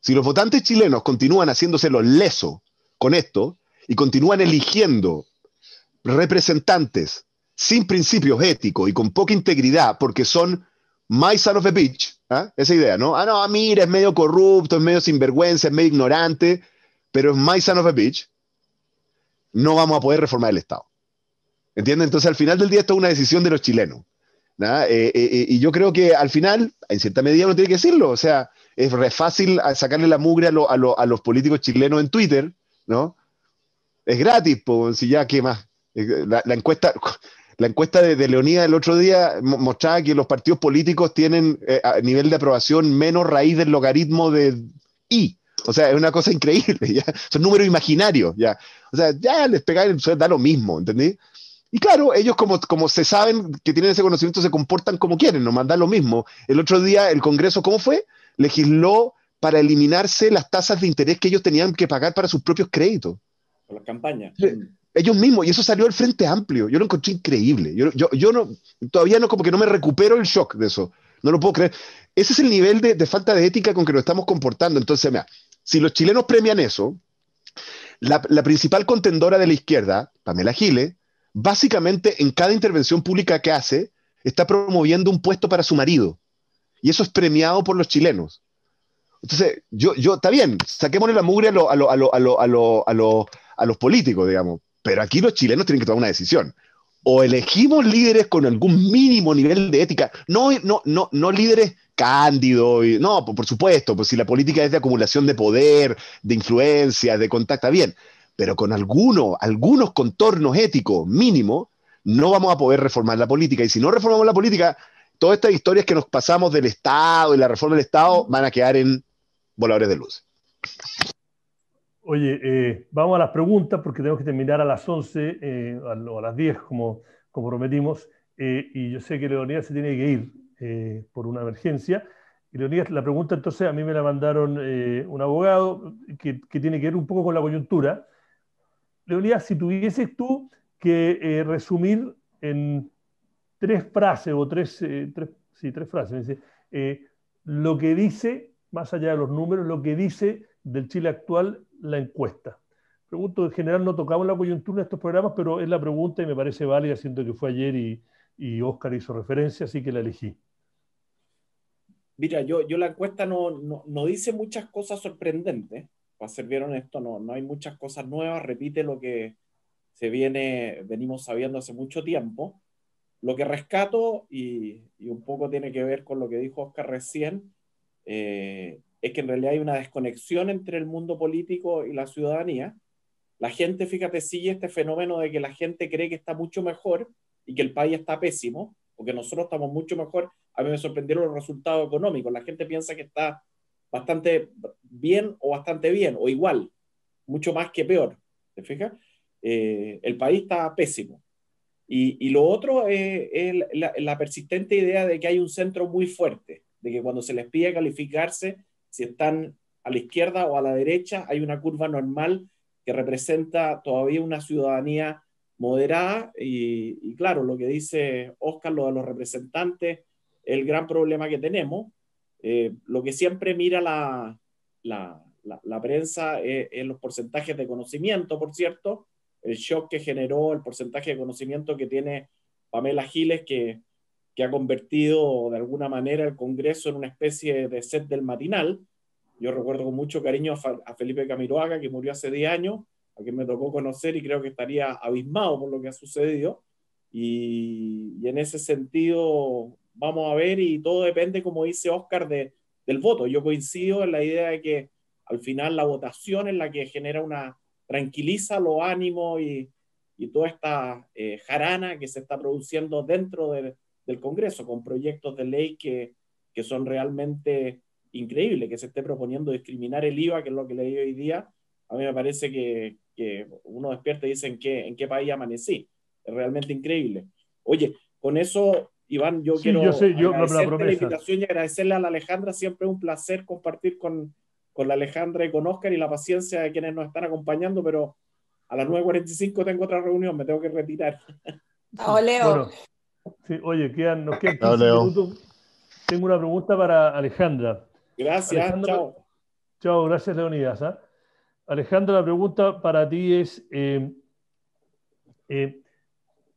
Si los votantes chilenos continúan haciéndose los lesos con esto y continúan eligiendo representantes sin principios éticos y con poca integridad porque son my son of a bitch, ¿ah? esa idea, ¿no? Ah, no, mira, es medio corrupto, es medio sinvergüenza, es medio ignorante, pero es my son of a bitch, no vamos a poder reformar el Estado. ¿Entienden? Entonces, al final del día, esto es una decisión de los chilenos. Eh, eh, eh, y yo creo que al final, en cierta medida, uno tiene que decirlo. O sea, es re fácil sacarle la mugre a, los políticos chilenos en Twitter, ¿no? Es gratis, pues, si ya, ¿qué más? La, encuesta, <laughs> la encuesta de, Leonía el otro día mostraba que los partidos políticos tienen a nivel de aprobación menos raíz del logaritmo de I. O sea, es una cosa increíble, <laughs> son números imaginarios, ya. O sea, ya les pegáis, da lo mismo, ¿entendí? Y claro, ellos como, como se saben que tienen ese conocimiento, se comportan como quieren, nos mandan lo mismo. El otro día el Congreso, ¿cómo fue? Legisló para eliminarse las tasas de interés que ellos tenían que pagar para sus propios créditos. Por las campañas. Ellos mismos, y eso salió al Frente Amplio. Yo lo encontré increíble. Yo, no, todavía no, como que no me recupero el shock de eso. No lo puedo creer. Ese es el nivel de, falta de ética con que nos estamos comportando. Entonces, mira, si los chilenos premian eso, la, la principal contendora de la izquierda, Pamela Giles, básicamente en cada intervención pública que hace, está promoviendo un puesto para su marido. Y eso es premiado por los chilenos. Entonces, yo, yo está bien, saquémosle la mugre a, los políticos, digamos, pero aquí los chilenos tienen que tomar una decisión. O elegimos líderes con algún mínimo nivel de ética, no, líderes cándidos, no, por, supuesto, pues si la política es de acumulación de poder, de influencia, de contacto, bien, pero con alguno, algunos contornos éticos mínimos, no vamos a poder reformar la política. Y si no reformamos la política, todas estas historias que nos pasamos del Estado y la reforma del Estado van a quedar en voladores de luz. Oye, eh, vamos a las preguntas porque tenemos que terminar a las 11 eh, o a las 10 como, prometimos. Eh, y yo sé que Leonidas se tiene que ir por una emergencia. Y Leonidas, la pregunta entonces a mí me la mandaron un abogado que, tiene que ver un poco con la coyuntura. Leonidas, si tuvieses tú que eh, resumir en tres frases o tres, eh, tres, frases, eh, lo que dice, más allá de los números, lo que dice del Chile actual la encuesta. Pregunto, en general no tocamos la coyuntura de estos programas, pero es la pregunta y me parece válida, siento que fue ayer y, y Oscar hizo referencia, así que la elegí. Mira, yo, yo la encuesta no dice muchas cosas sorprendentes va esto no, no hay muchas cosas nuevas, repite lo que se viene, venimos sabiendo hace mucho tiempo. Lo que rescato, y, un poco tiene que ver con lo que dijo Oscar recién, eh, es que en realidad hay una desconexión entre el mundo político y la ciudadanía. La gente, fíjate, sigue este fenómeno de que la gente cree que está mucho mejor y que el país está pésimo, porque nosotros estamos mucho mejor. A mí me sorprendieron los resultados económicos. La gente piensa que está bastante bien o bastante bien, o igual, mucho más que peor. ¿Te fijas? Eh, el país está pésimo. Y, lo otro es, la, persistente idea de que hay un centro muy fuerte, de que cuando se les pide calificarse, si están a la izquierda o a la derecha, hay una curva normal que representa todavía una ciudadanía moderada. Y, y claro, lo que dice Oscar, lo de los representantes, el gran problema que tenemos, eh, lo que siempre mira la, prensa es, los porcentajes de conocimiento, por cierto, el shock que generó, el porcentaje de conocimiento que tiene Pamela Giles, que, ha convertido de alguna manera el Congreso en una especie de set del matinal. Yo recuerdo con mucho cariño a, Felipe Camiroaga, que murió hace 10 años, a quien me tocó conocer y creo que estaría abismado por lo que ha sucedido. y en ese sentido, vamos a ver y todo depende, como dice Oscar, de, del voto. Yo coincido en la idea de que al final la votación es la que genera una, tranquiliza los ánimos y, y toda esta eh, jarana que se está produciendo dentro del Congreso con proyectos de ley que, son realmente increíbles, que se esté proponiendo discriminar el IVA, que es lo que leí hoy día. A mí me parece que, uno despierta y dice en qué, en qué país amanecí. Es realmente increíble. Oye, con eso Iván, yo quiero yo la, invitación y agradecerle a la Alejandra. Siempre es un placer compartir con, la Alejandra y con Oscar y la paciencia de quienes nos están acompañando, pero a las 9.45 tengo otra reunión, me tengo que retirar. <laughs> Chao, Leo. oye, nos quedan 15 Tengo una pregunta para Alejandra. Gracias, chao. Chao, gracias Leonidas. ¿ah? Alejandra, la pregunta para ti es, eh, eh,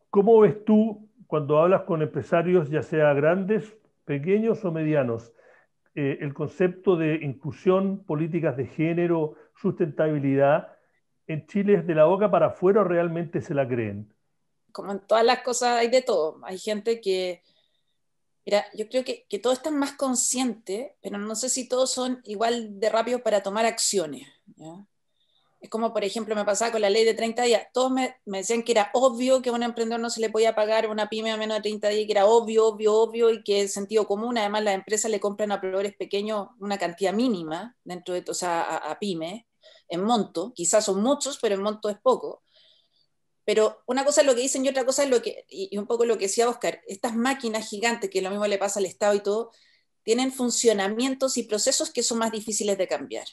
¿cómo ves tú cuando hablas con empresarios, ya sea grandes, pequeños o medianos, eh, el concepto de inclusión, políticas de género, sustentabilidad, en Chile es de la boca para afuera o realmente se la creen? Como en todas las cosas hay de todo. Hay gente que, mira, yo creo que, que todos están más conscientes, pero no sé si todos son igual de rápidos para tomar acciones. Es como, por ejemplo, me pasaba con la ley de 30 días. Todos me, decían que era obvio que a un emprendedor no se le podía pagar una pyme a menos de 30 días, que era obvio, obvio, obvio, y que en sentido común. Además, las empresas le compran a proveedores pequeños una cantidad mínima dentro de, o sea, a, pyme en monto. Quizás son muchos, pero en monto es poco. Pero una cosa es lo que dicen y otra cosa es lo que, y un poco lo que decía Oscar, estas máquinas gigantes, que lo mismo le pasa al Estado y todo, tienen funcionamientos y procesos que son más difíciles de cambiar.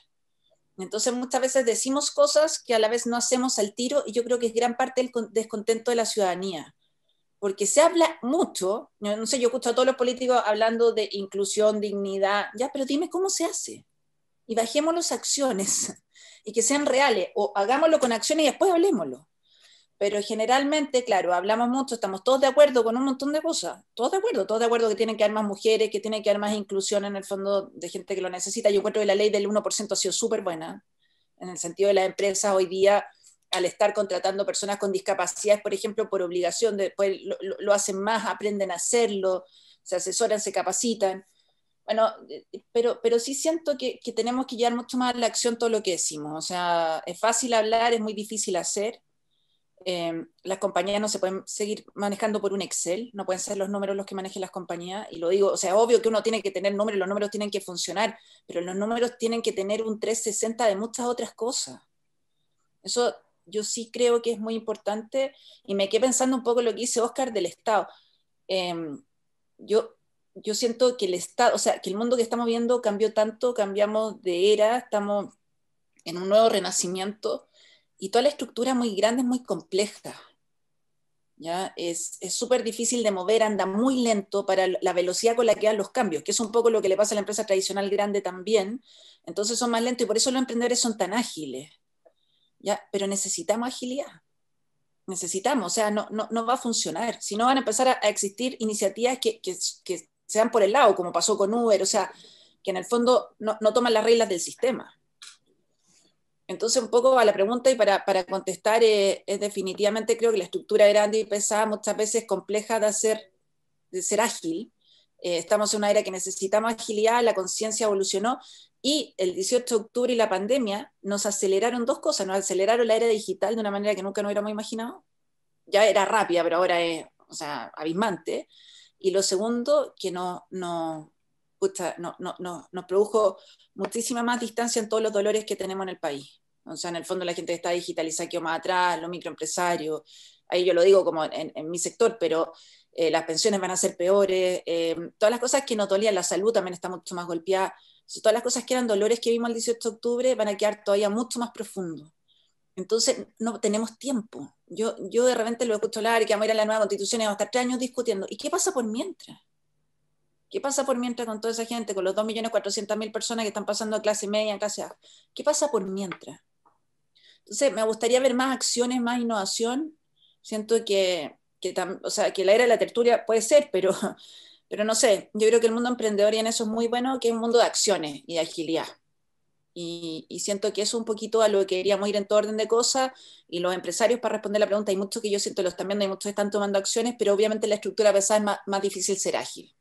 Entonces muchas veces decimos cosas que a la vez no hacemos al tiro y yo creo que es gran parte del descontento de la ciudadanía, porque se habla mucho, no sé, yo escucho a todos los políticos hablando de inclusión, dignidad, ya, pero dime cómo se hace y bajemos las acciones <laughs> y que sean reales o hagámoslo con acciones y después hablemoslo. Pero generalmente, claro, hablamos mucho, estamos todos de acuerdo con un montón de cosas, todos de acuerdo, todos de acuerdo que tienen que haber más mujeres, que tienen que haber más inclusión en el fondo de gente que lo necesita. Yo creo que la ley del 1% ha sido súper buena, en el sentido de las empresas hoy día, al estar contratando personas con discapacidades, por ejemplo, por obligación, después lo, hacen más, aprenden a hacerlo, se asesoran, se capacitan. Bueno, pero, pero sí siento que, que tenemos que llevar mucho más a la acción todo lo que decimos. O sea, es fácil hablar, es muy difícil hacer Em, las compañías no se pueden seguir manejando por un Excel, no pueden ser los números los que manejen las compañías, y lo digo, o sea, obvio que uno tiene que tener números, los números tienen que funcionar, pero los números tienen que tener un 360 de muchas otras cosas. Eso yo sí creo que es muy importante, y me quedé pensando un poco lo que dice Oscar del Estado. Em, yo, yo siento que el Estado, o sea, que el mundo que estamos viendo cambió tanto, cambiamos de era, estamos en un nuevo renacimiento, y toda la estructura muy grande es muy compleja. ¿ya? Es súper difícil de mover, anda muy lento para la velocidad con la que dan los cambios, que es un poco lo que le pasa a la empresa tradicional grande también. Entonces son más lentos y por eso los emprendedores son tan ágiles. ¿ya? Pero necesitamos agilidad. Necesitamos, o sea, no, va a funcionar. Si no van a empezar a, existir iniciativas que, sean por el lado, como pasó con Uber, o sea, que en el fondo no, no toman las reglas del sistema. Entonces, un poco a la pregunta y para, para contestar, eh, es definitivamente creo que la estructura grande y pesada muchas veces compleja de, hacer, de ser ágil. Eh, estamos en una era que necesitamos agilidad, la conciencia evolucionó y el 18 de octubre y la pandemia nos aceleraron dos cosas, nos aceleraron la era digital de una manera que nunca nos hubiéramos imaginado. Ya era rápida, pero ahora es o sea, abismante. Y lo segundo, que no, no, no, nos produjo muchísima más distancia en todos los dolores que tenemos en el país. O sea, en el fondo la gente está digitalizada que más atrás, los microempresarios, ahí yo lo digo como en, mi sector, pero eh, las pensiones van a ser peores, eh, todas las cosas que nos dolían, la salud también está mucho más golpeada, todas las cosas que eran dolores que vimos el 18 de octubre van a quedar todavía mucho más profundos. Entonces, no tenemos tiempo. Yo, yo de repente lo escucho hablar y que vamos a ir a la nueva constitución y vamos a estar tres años discutiendo. ¿Y qué pasa por mientras? ¿Qué pasa por mientras con toda esa gente, con los 2.400.000 personas que están pasando a clase media, en clase A? ¿Qué pasa por mientras? Entonces, me gustaría ver más acciones, más innovación. Siento que, sea, que la era de la tertulia puede ser, pero, <laughs> pero no sé. Yo creo que el mundo emprendedor y en eso es muy bueno, que es un mundo de acciones y de agilidad. Y, siento que eso es un poquito a lo que queríamos ir en todo orden de cosas. Y los empresarios, para responder la pregunta, hay muchos que yo siento los están viendo, hay muchos que están tomando acciones, pero obviamente la estructura pesada es más difícil ser ágil.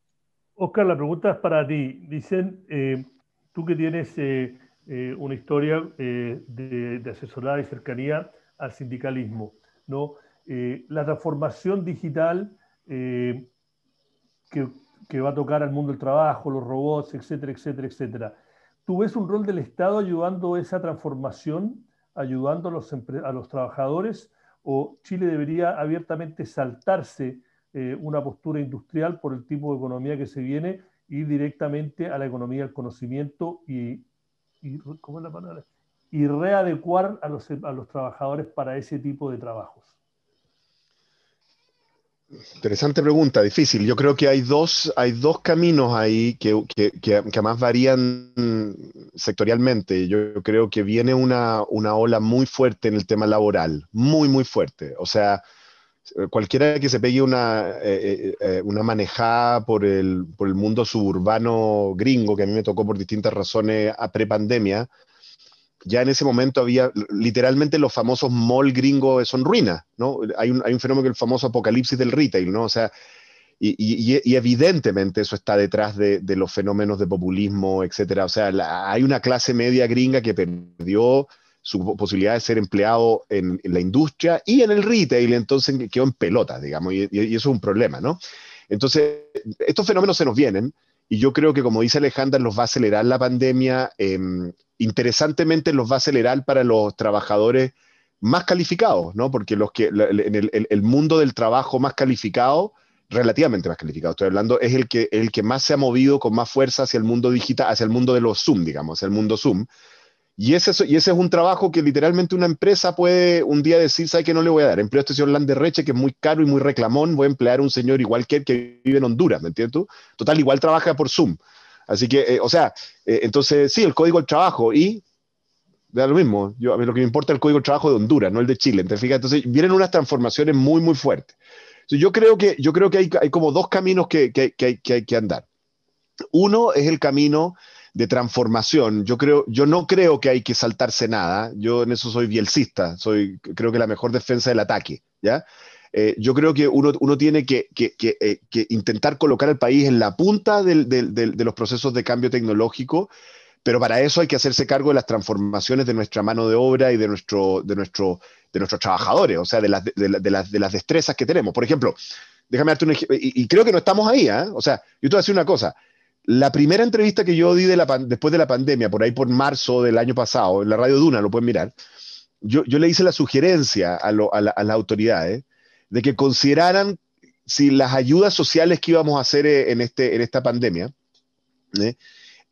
Oscar, la pregunta es para ti. Dicen, eh, tú que tienes eh, eh, una historia de, asesorada y cercanía al sindicalismo, ¿no? la transformación digital que, va a tocar al mundo del trabajo, los robots, etcétera, etcétera, etcétera. ¿Tú ves un rol del Estado ayudando esa transformación, ayudando a los trabajadores, o Chile debería abiertamente saltarse? Eh, una postura industrial por el tipo de economía que se viene, ir directamente a la economía del conocimiento y, y readecuar a los, a los trabajadores para ese tipo de trabajos. Interesante pregunta, difícil. Yo creo que hay dos, hay dos caminos ahí que, que, que, que más varían sectorialmente. Yo creo que viene una, una ola muy fuerte en el tema laboral, muy, muy fuerte. O sea, eh, cualquiera que se pegue una, eh, eh, manejada por el, mundo suburbano gringo, que a mí me tocó por distintas razones a prepandemia, ya en ese momento había literalmente los famosos mall gringo son ruinas, ¿no? Hay un, fenómeno que es el famoso apocalipsis del retail, ¿no? O sea, y, evidentemente eso está detrás de, los fenómenos de populismo, etcétera. O sea, hay una clase media gringa que perdió su posibilidad de ser empleado en, la industria y en el retail, entonces quedó en pelotas, digamos, y, eso es un problema, ¿no? Entonces, estos fenómenos se nos vienen y yo creo que, como dice Alejandra, los va a acelerar la pandemia, em, interesantemente los va a acelerar para los trabajadores más calificados, ¿no? Porque los que, en el, mundo del trabajo más calificado, relativamente más calificado, estoy hablando, es el que, el que más se ha movido con más fuerza hacia el mundo digital, hacia el mundo de los Zoom, digamos, el mundo Zoom, y ese, es un trabajo que literalmente una empresa puede un día decir, ¿sabes qué no le voy a dar? Empleo a este señor Reche, que es muy caro y muy reclamón, voy a emplear a un señor igual que él que vive en Honduras, ¿me entiendes tú? Total, igual trabaja por Zoom. Así que, eh, o sea, eh, entonces sí, el código del trabajo y da lo mismo. Yo, a mí lo que me importa es el código del trabajo de Honduras, no el de Chile. entonces fíjate Entonces vienen unas transformaciones muy, muy fuertes. yo creo que, yo creo que hay, como dos caminos que, que hay que andar. Uno es el camino de transformación. Yo, creo, yo no creo que hay que saltarse nada. Yo en eso soy bielcista. Soy, creo que la mejor defensa del ataque. ¿ya? Eh, yo creo que uno, tiene eh, que, intentar colocar al país en la punta de los procesos de cambio tecnológico, pero para eso hay que hacerse cargo de las transformaciones de nuestra mano de obra y de, nuestro, de, nuestro, de nuestros trabajadores, o sea, de las, de, las, destrezas que tenemos. Por ejemplo, déjame darte un ejemplo, y, creo que no estamos ahí, ¿ah? o sea, yo te voy a decir una cosa, la primera entrevista que yo di después de la pandemia, por ahí por marzo del año pasado, en la radio Duna, lo pueden mirar, yo, le hice la sugerencia a, las autoridades de que consideraran si las ayudas sociales que íbamos a hacer eh, en, este, en esta pandemia, ¿eh?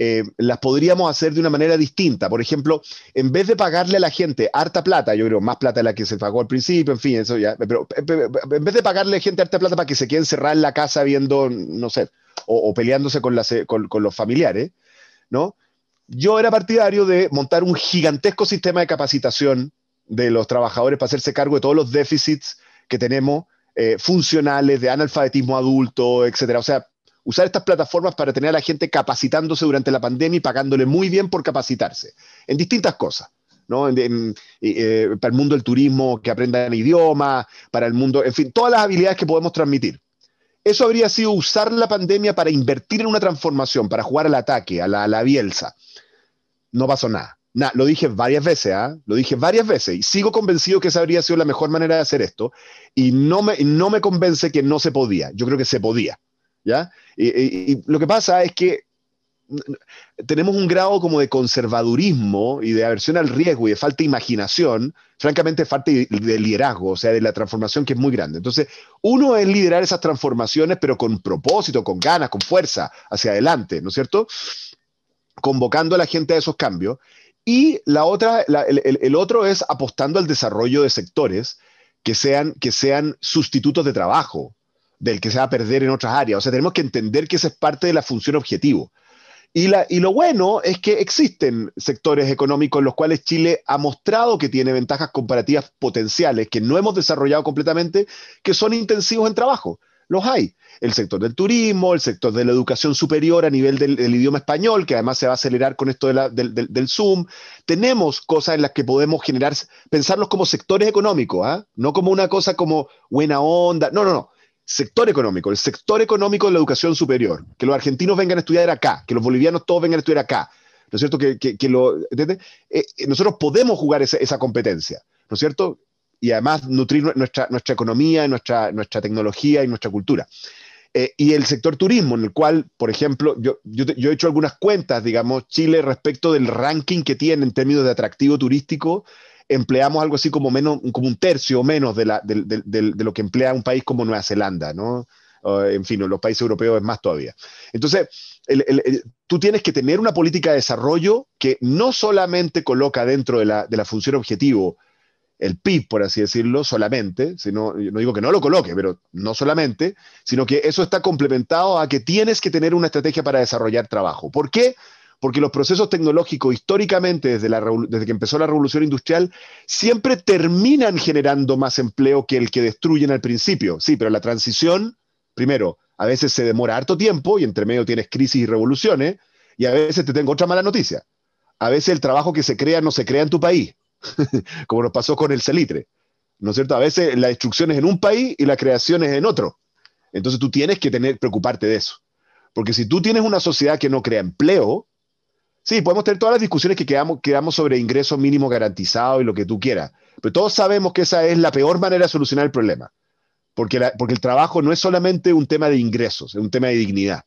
Eh, las podríamos hacer de una manera distinta. Por ejemplo, en vez de pagarle a la gente harta plata, yo creo, más plata de la que se pagó al principio, en fin, eso ya, pero eh, en vez de pagarle a la gente harta plata para que se quede encerrada en la casa viendo, no sé, o, peleándose con, eh, con, con los familiares, ¿no? Yo era partidario de montar un gigantesco sistema de capacitación de los trabajadores para hacerse cargo de todos los déficits que tenemos funcionales, de analfabetismo adulto, etcétera. O sea, usar estas plataformas para tener a la gente capacitándose durante la pandemia y pagándole muy bien por capacitarse en distintas cosas. ¿no? Eh, para el mundo del turismo, que aprendan idiomas, para el mundo, en fin, todas las habilidades que podemos transmitir. Eso habría sido usar la pandemia para invertir en una transformación, para jugar al ataque, a la, bielsa. No pasó nada. lo dije varias veces, ¿eh? lo dije varias veces y sigo convencido que esa habría sido la mejor manera de hacer esto y no me, no me convence que no se podía, yo creo que se podía. Y, lo que pasa es que tenemos un grado como de conservadurismo y de aversión al riesgo y de falta de imaginación, francamente falta de liderazgo, o sea, de la transformación que es muy grande. Entonces, uno es liderar esas transformaciones, pero con propósito, con ganas, con fuerza, hacia adelante, ¿no es cierto? Convocando a la gente a esos cambios. Y la otra, el, otro es apostando al desarrollo de sectores que sean, que sean sustitutos de trabajo, del que se va a perder en otras áreas. O sea, tenemos que entender que esa es parte de la función objetivo. Y, la, y lo bueno es que existen sectores económicos en los cuales Chile ha mostrado que tiene ventajas comparativas potenciales que no hemos desarrollado completamente, que son intensivos en trabajo. Los hay. El sector del turismo, el sector de la educación superior a nivel del, idioma español, que además se va a acelerar con esto del, del, Zoom. Tenemos cosas en las que podemos generar, pensarlos como sectores económicos, ¿ah? no como una cosa como buena onda. No, no, no sector económico, el sector económico de la educación superior, que los argentinos vengan a estudiar acá, que los bolivianos todos vengan a estudiar acá, ¿no es cierto? Que, eh, eh, nosotros podemos jugar esa, competencia, ¿no es cierto? Y además nutrir nuestra, economía, nuestra, tecnología y nuestra cultura. Eh, y el sector turismo, en el cual, por ejemplo, yo, yo, he hecho algunas cuentas, digamos, Chile respecto del ranking que tiene en términos de atractivo turístico empleamos algo así como menos, como un tercio menos de, lo que emplea un país como Nueva Zelanda, ¿no? en fin, los países europeos es más todavía. Entonces, tú tienes que tener una política de desarrollo que no solamente coloca dentro de la, función objetivo el PIB, por así decirlo, solamente, sino, no digo que no lo coloque, pero no solamente, sino que eso está complementado a que tienes que tener una estrategia para desarrollar trabajo. ¿Por qué? porque los procesos tecnológicos históricamente, desde, la, desde que empezó la revolución industrial, siempre terminan generando más empleo que el que destruyen al principio. Sí, pero la transición, primero, a veces se demora harto tiempo y entre medio tienes crisis y revoluciones, y a veces te tengo otra mala noticia. A veces el trabajo que se crea no se crea en tu país, <laughs> como nos pasó con el celitre, ¿No es cierto? A veces la destrucción es en un país y la creación es en otro. Entonces tú tienes que tener, preocuparte de eso. Porque si tú tienes una sociedad que no crea empleo, Sí, podemos tener todas las discusiones que quedamos, sobre ingreso mínimo garantizado y lo que tú quieras, pero todos sabemos que esa es la peor manera de solucionar el problema, porque, porque el trabajo no es solamente un tema de ingresos, es un tema de dignidad.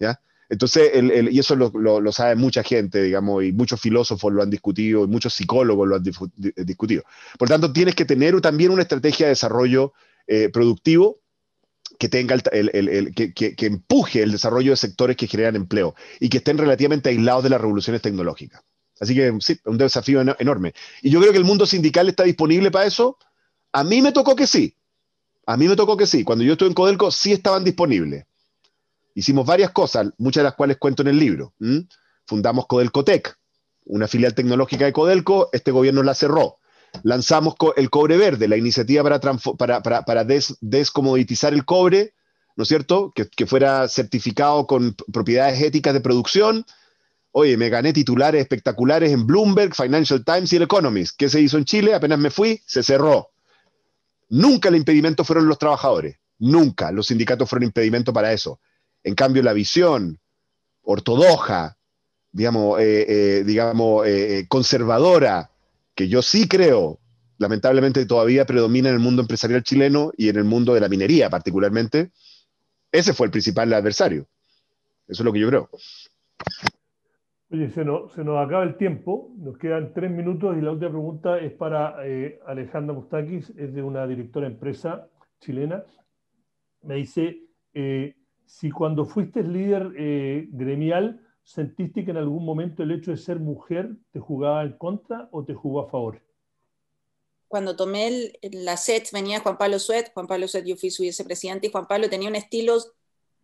¿ya? Entonces, y eso lo, sabe mucha gente, digamos, y muchos filósofos lo han discutido, y muchos psicólogos lo han discutido. Por tanto, tienes que tener también una estrategia de desarrollo eh, productivo que tenga el, que, empuje el desarrollo de sectores que generan empleo y que estén relativamente aislados de las revoluciones tecnológicas. Así que sí, un desafío enorme. Y yo creo que el mundo sindical está disponible para eso. A mí me tocó que sí. A mí me tocó que sí. Cuando yo estuve en Codelco, sí estaban disponibles. Hicimos varias cosas, muchas de las cuales cuento en el libro. Fundamos Codelco Tech, una filial tecnológica de Codelco. Este gobierno la cerró lanzamos el cobre verde, la iniciativa para, para, descomoditizar el cobre, ¿no es cierto? Que, fuera certificado con propiedades éticas de producción. Oye, me gané titulares espectaculares en Bloomberg, Financial Times y El Economist. ¿Qué se hizo en Chile? Apenas me fui, se cerró. Nunca el impedimento fueron los trabajadores, nunca los sindicatos fueron impedimento para eso. En cambio, la visión ortodoxa, digamos, eh, eh, digamos eh, conservadora, que yo sí creo, lamentablemente todavía predomina en el mundo empresarial chileno y en el mundo de la minería particularmente, ese fue el principal adversario. Eso es lo que yo creo. Oye, se nos, acaba el tiempo, nos quedan tres minutos y la última pregunta es para eh, Alejandra Mustakis, es de una directora de empresa chilena. Me dice, eh, si cuando fuiste líder eh, gremial ¿Sentiste que en algún momento el hecho de ser mujer te jugaba en contra o te jugó a favor? Cuando tomé la SET venía Juan Pablo Suet, Juan Pablo Suet yo fui su vicepresidente y Juan Pablo tenía un estilo,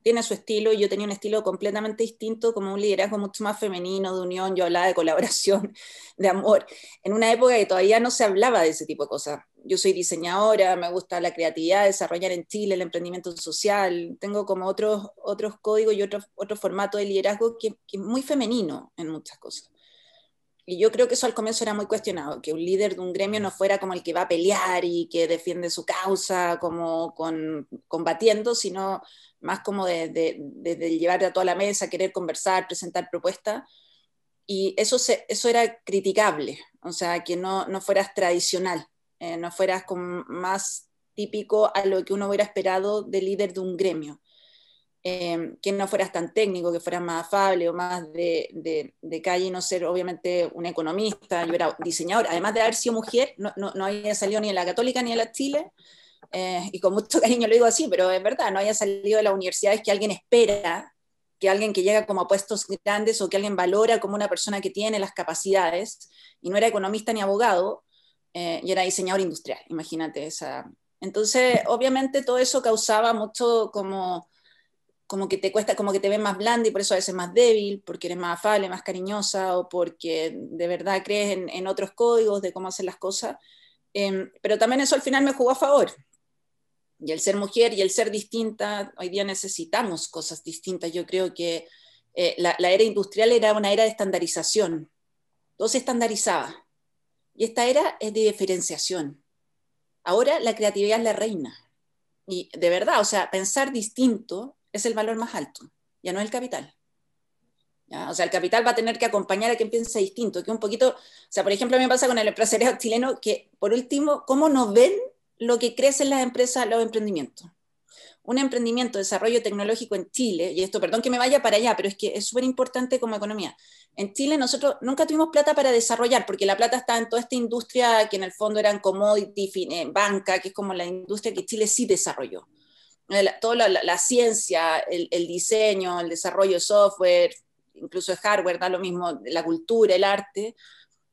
tiene su estilo, y yo tenía un estilo completamente distinto, como un liderazgo mucho más femenino, de unión, yo hablaba de colaboración, <laughs> de amor, en una época que todavía no se hablaba de ese tipo de cosas yo soy diseñadora, me gusta la creatividad, desarrollar en Chile el emprendimiento social, tengo como otros, otros códigos y otro, otro formato de liderazgo que, es muy femenino en muchas cosas. Y yo creo que eso al comienzo era muy cuestionado, que un líder de un gremio no fuera como el que va a pelear y que defiende su causa como con, combatiendo, sino más como de, de, llevarte a toda la mesa, querer conversar, presentar propuestas y eso, eso era criticable, o sea, que no, no fueras tradicional. Eh, no fueras más típico a lo que uno hubiera esperado de líder de un gremio. Eh, que no fueras tan técnico, que fueras más afable o más de, de, calle, no ser obviamente un economista, yo era diseñador, además de haber sido mujer, no, no, no había salido ni en la católica ni en la Chile, eh, y con mucho <laughs> cariño lo digo así, pero es verdad, no había salido de las universidades que alguien espera, que alguien que llega como a puestos grandes o que alguien valora como una persona que tiene las capacidades, y no era economista ni abogado, eh, y era diseñadora industrial, imagínate esa. Entonces, obviamente todo eso causaba mucho como, como que te cuesta, como que te ven más blanda y por eso a veces más débil, porque eres más afable, más cariñosa o porque de verdad crees en, otros códigos de cómo hacer las cosas. Em, pero también eso al final me jugó a favor. Y el ser mujer y el ser distinta, hoy día necesitamos cosas distintas. Yo creo que eh, la, la era industrial era una era de estandarización. Todo se estandarizaba y esta era es eh, de diferenciación. Ahora la creatividad es la reina. Y de verdad, o sea, pensar distinto es el valor más alto, ya no es el capital. O sea, el capital va a tener que acompañar a quien piense distinto, que un poquito, o sea, por ejemplo, a mí me pasa con el empresariado <laughs> chileno que, por último, ¿cómo nos ven lo que crecen las empresas, los emprendimientos? un emprendimiento, desarrollo tecnológico en Chile, y esto, perdón que me vaya para allá, pero es que es súper importante como economía. En Chile nosotros nunca tuvimos plata para desarrollar, porque la plata está en toda esta industria que en el fondo eran commodity, fin, eh, banca, que es como la industria que Chile sí desarrolló. Eh, toda la, ciencia, el, diseño, el desarrollo de software, incluso el hardware, da lo mismo, la cultura, el arte,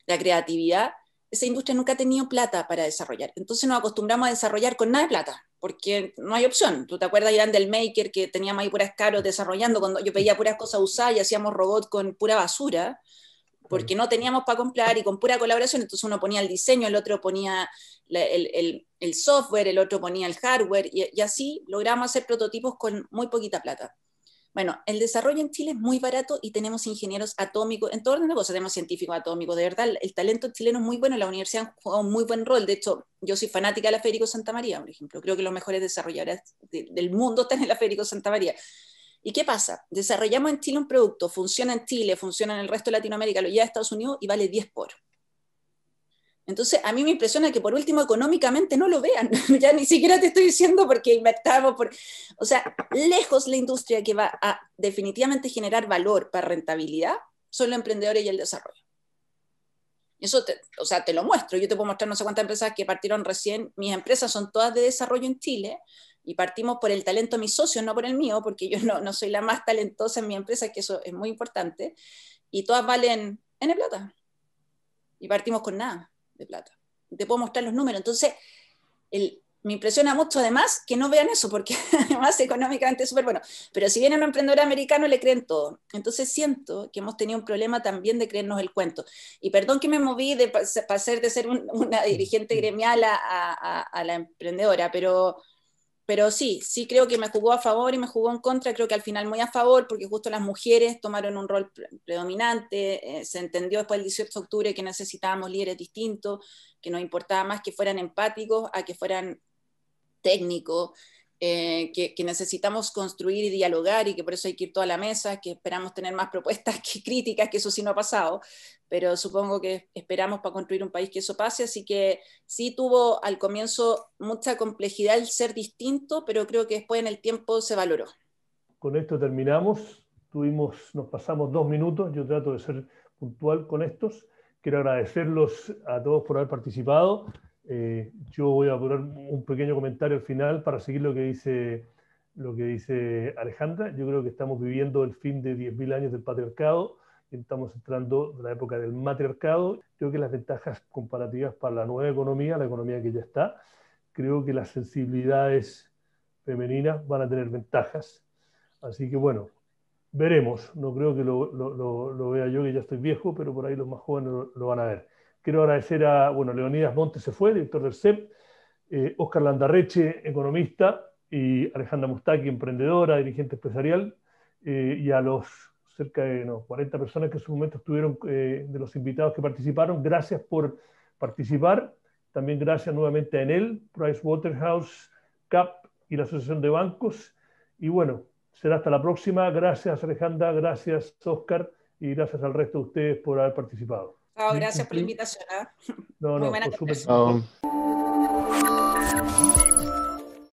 la creatividad, esa industria nunca ha tenido plata para desarrollar. Entonces nos acostumbramos a desarrollar con nada de plata porque no hay opción. ¿Tú te acuerdas, Irán, del Maker que teníamos ahí puras caros desarrollando? Cuando yo pedía puras cosas usadas y hacíamos robots con pura basura, porque no teníamos para comprar y con pura colaboración, entonces uno ponía el diseño, el otro ponía el, software, el otro ponía el hardware, y, y así logramos hacer prototipos con muy poquita plata. Bueno, el desarrollo en Chile es muy barato y tenemos ingenieros atómicos en todo orden de cosas. Tenemos científicos atómicos, de verdad. El talento chileno es muy bueno. La universidad juega un muy buen rol. De hecho, yo soy fanática de la Federico Santa María, por ejemplo. Creo que los mejores desarrolladores del mundo están en la Federico Santa María. ¿Y qué pasa? Desarrollamos en Chile un producto, funciona en Chile, funciona en el resto de Latinoamérica, lo lleva a Estados Unidos y vale 10 por. Entonces, a mí me impresiona que por último económicamente no lo vean. <laughs> ya ni siquiera te estoy diciendo porque invertamos por... O sea, lejos la industria que va a definitivamente generar valor para rentabilidad son los emprendedores y el desarrollo. Eso, o sea, te lo muestro. Yo te puedo mostrar no sé cuántas empresas que partieron recién. Mis empresas son todas de desarrollo en Chile y partimos por el talento de mis socios, no por el mío, porque yo no, no soy la más talentosa en mi empresa, que eso es muy importante. Y todas valen en plata. Y partimos con nada de plata. Te puedo mostrar los números. Entonces, me impresiona mucho además que no vean eso, porque <laughs> además económicamente es súper bueno. Pero si viene un emprendedor americano, le creen todo. Entonces siento que hemos tenido un problema también de creernos el cuento. Y perdón que me moví de pasar de ser una dirigente mm. gremial a, a la emprendedora, pero pero sí, sí creo que me jugó a favor y me jugó en contra, creo que al final muy a favor, porque justo las mujeres tomaron un rol predominante, eh, se entendió después del 18 de octubre que necesitábamos líderes distintos, que nos importaba más que fueran empáticos a que fueran técnicos, eh, que, que, necesitamos construir y dialogar y que por eso hay que ir toda la mesa, que esperamos tener más propuestas <laughs> que críticas, que eso sí no ha pasado, pero supongo que esperamos para construir un país que eso pase, así que sí tuvo al comienzo mucha complejidad el ser distinto, pero creo que después en el tiempo se valoró. Con esto terminamos, tuvimos, nos pasamos dos minutos, yo trato de ser puntual con estos, quiero agradecerlos a todos por haber participado. Eh, yo voy a poner un pequeño comentario al final para seguir lo que dice, lo que dice Alejandra. Yo creo que estamos viviendo el fin de 10.000 años del patriarcado estamos entrando en la época del matriarcado. Creo que las ventajas comparativas para la nueva economía, la economía que ya está, creo que las sensibilidades femeninas van a tener ventajas. Así que bueno, veremos. No creo que lo vea yo, que ya estoy viejo, pero por ahí los más jóvenes lo van a ver. Quiero agradecer a, bueno, Leonidas Montes se fue, director del CEP, Oscar eh, Landarreche, economista, y Alejandra Mustaki, emprendedora, dirigente empresarial, eh, y a los cerca de 40 personas que en su momento estuvieron, eh, de los invitados que participaron, gracias por participar. También gracias nuevamente a Enel, Pricewaterhouse, CAP y la Asociación de Bancos. Y bueno, será hasta la próxima. Gracias Alejandra, gracias Oscar y gracias al resto de ustedes por haber participado. Oh, gracias por la invitación. ¿eh? No, no, por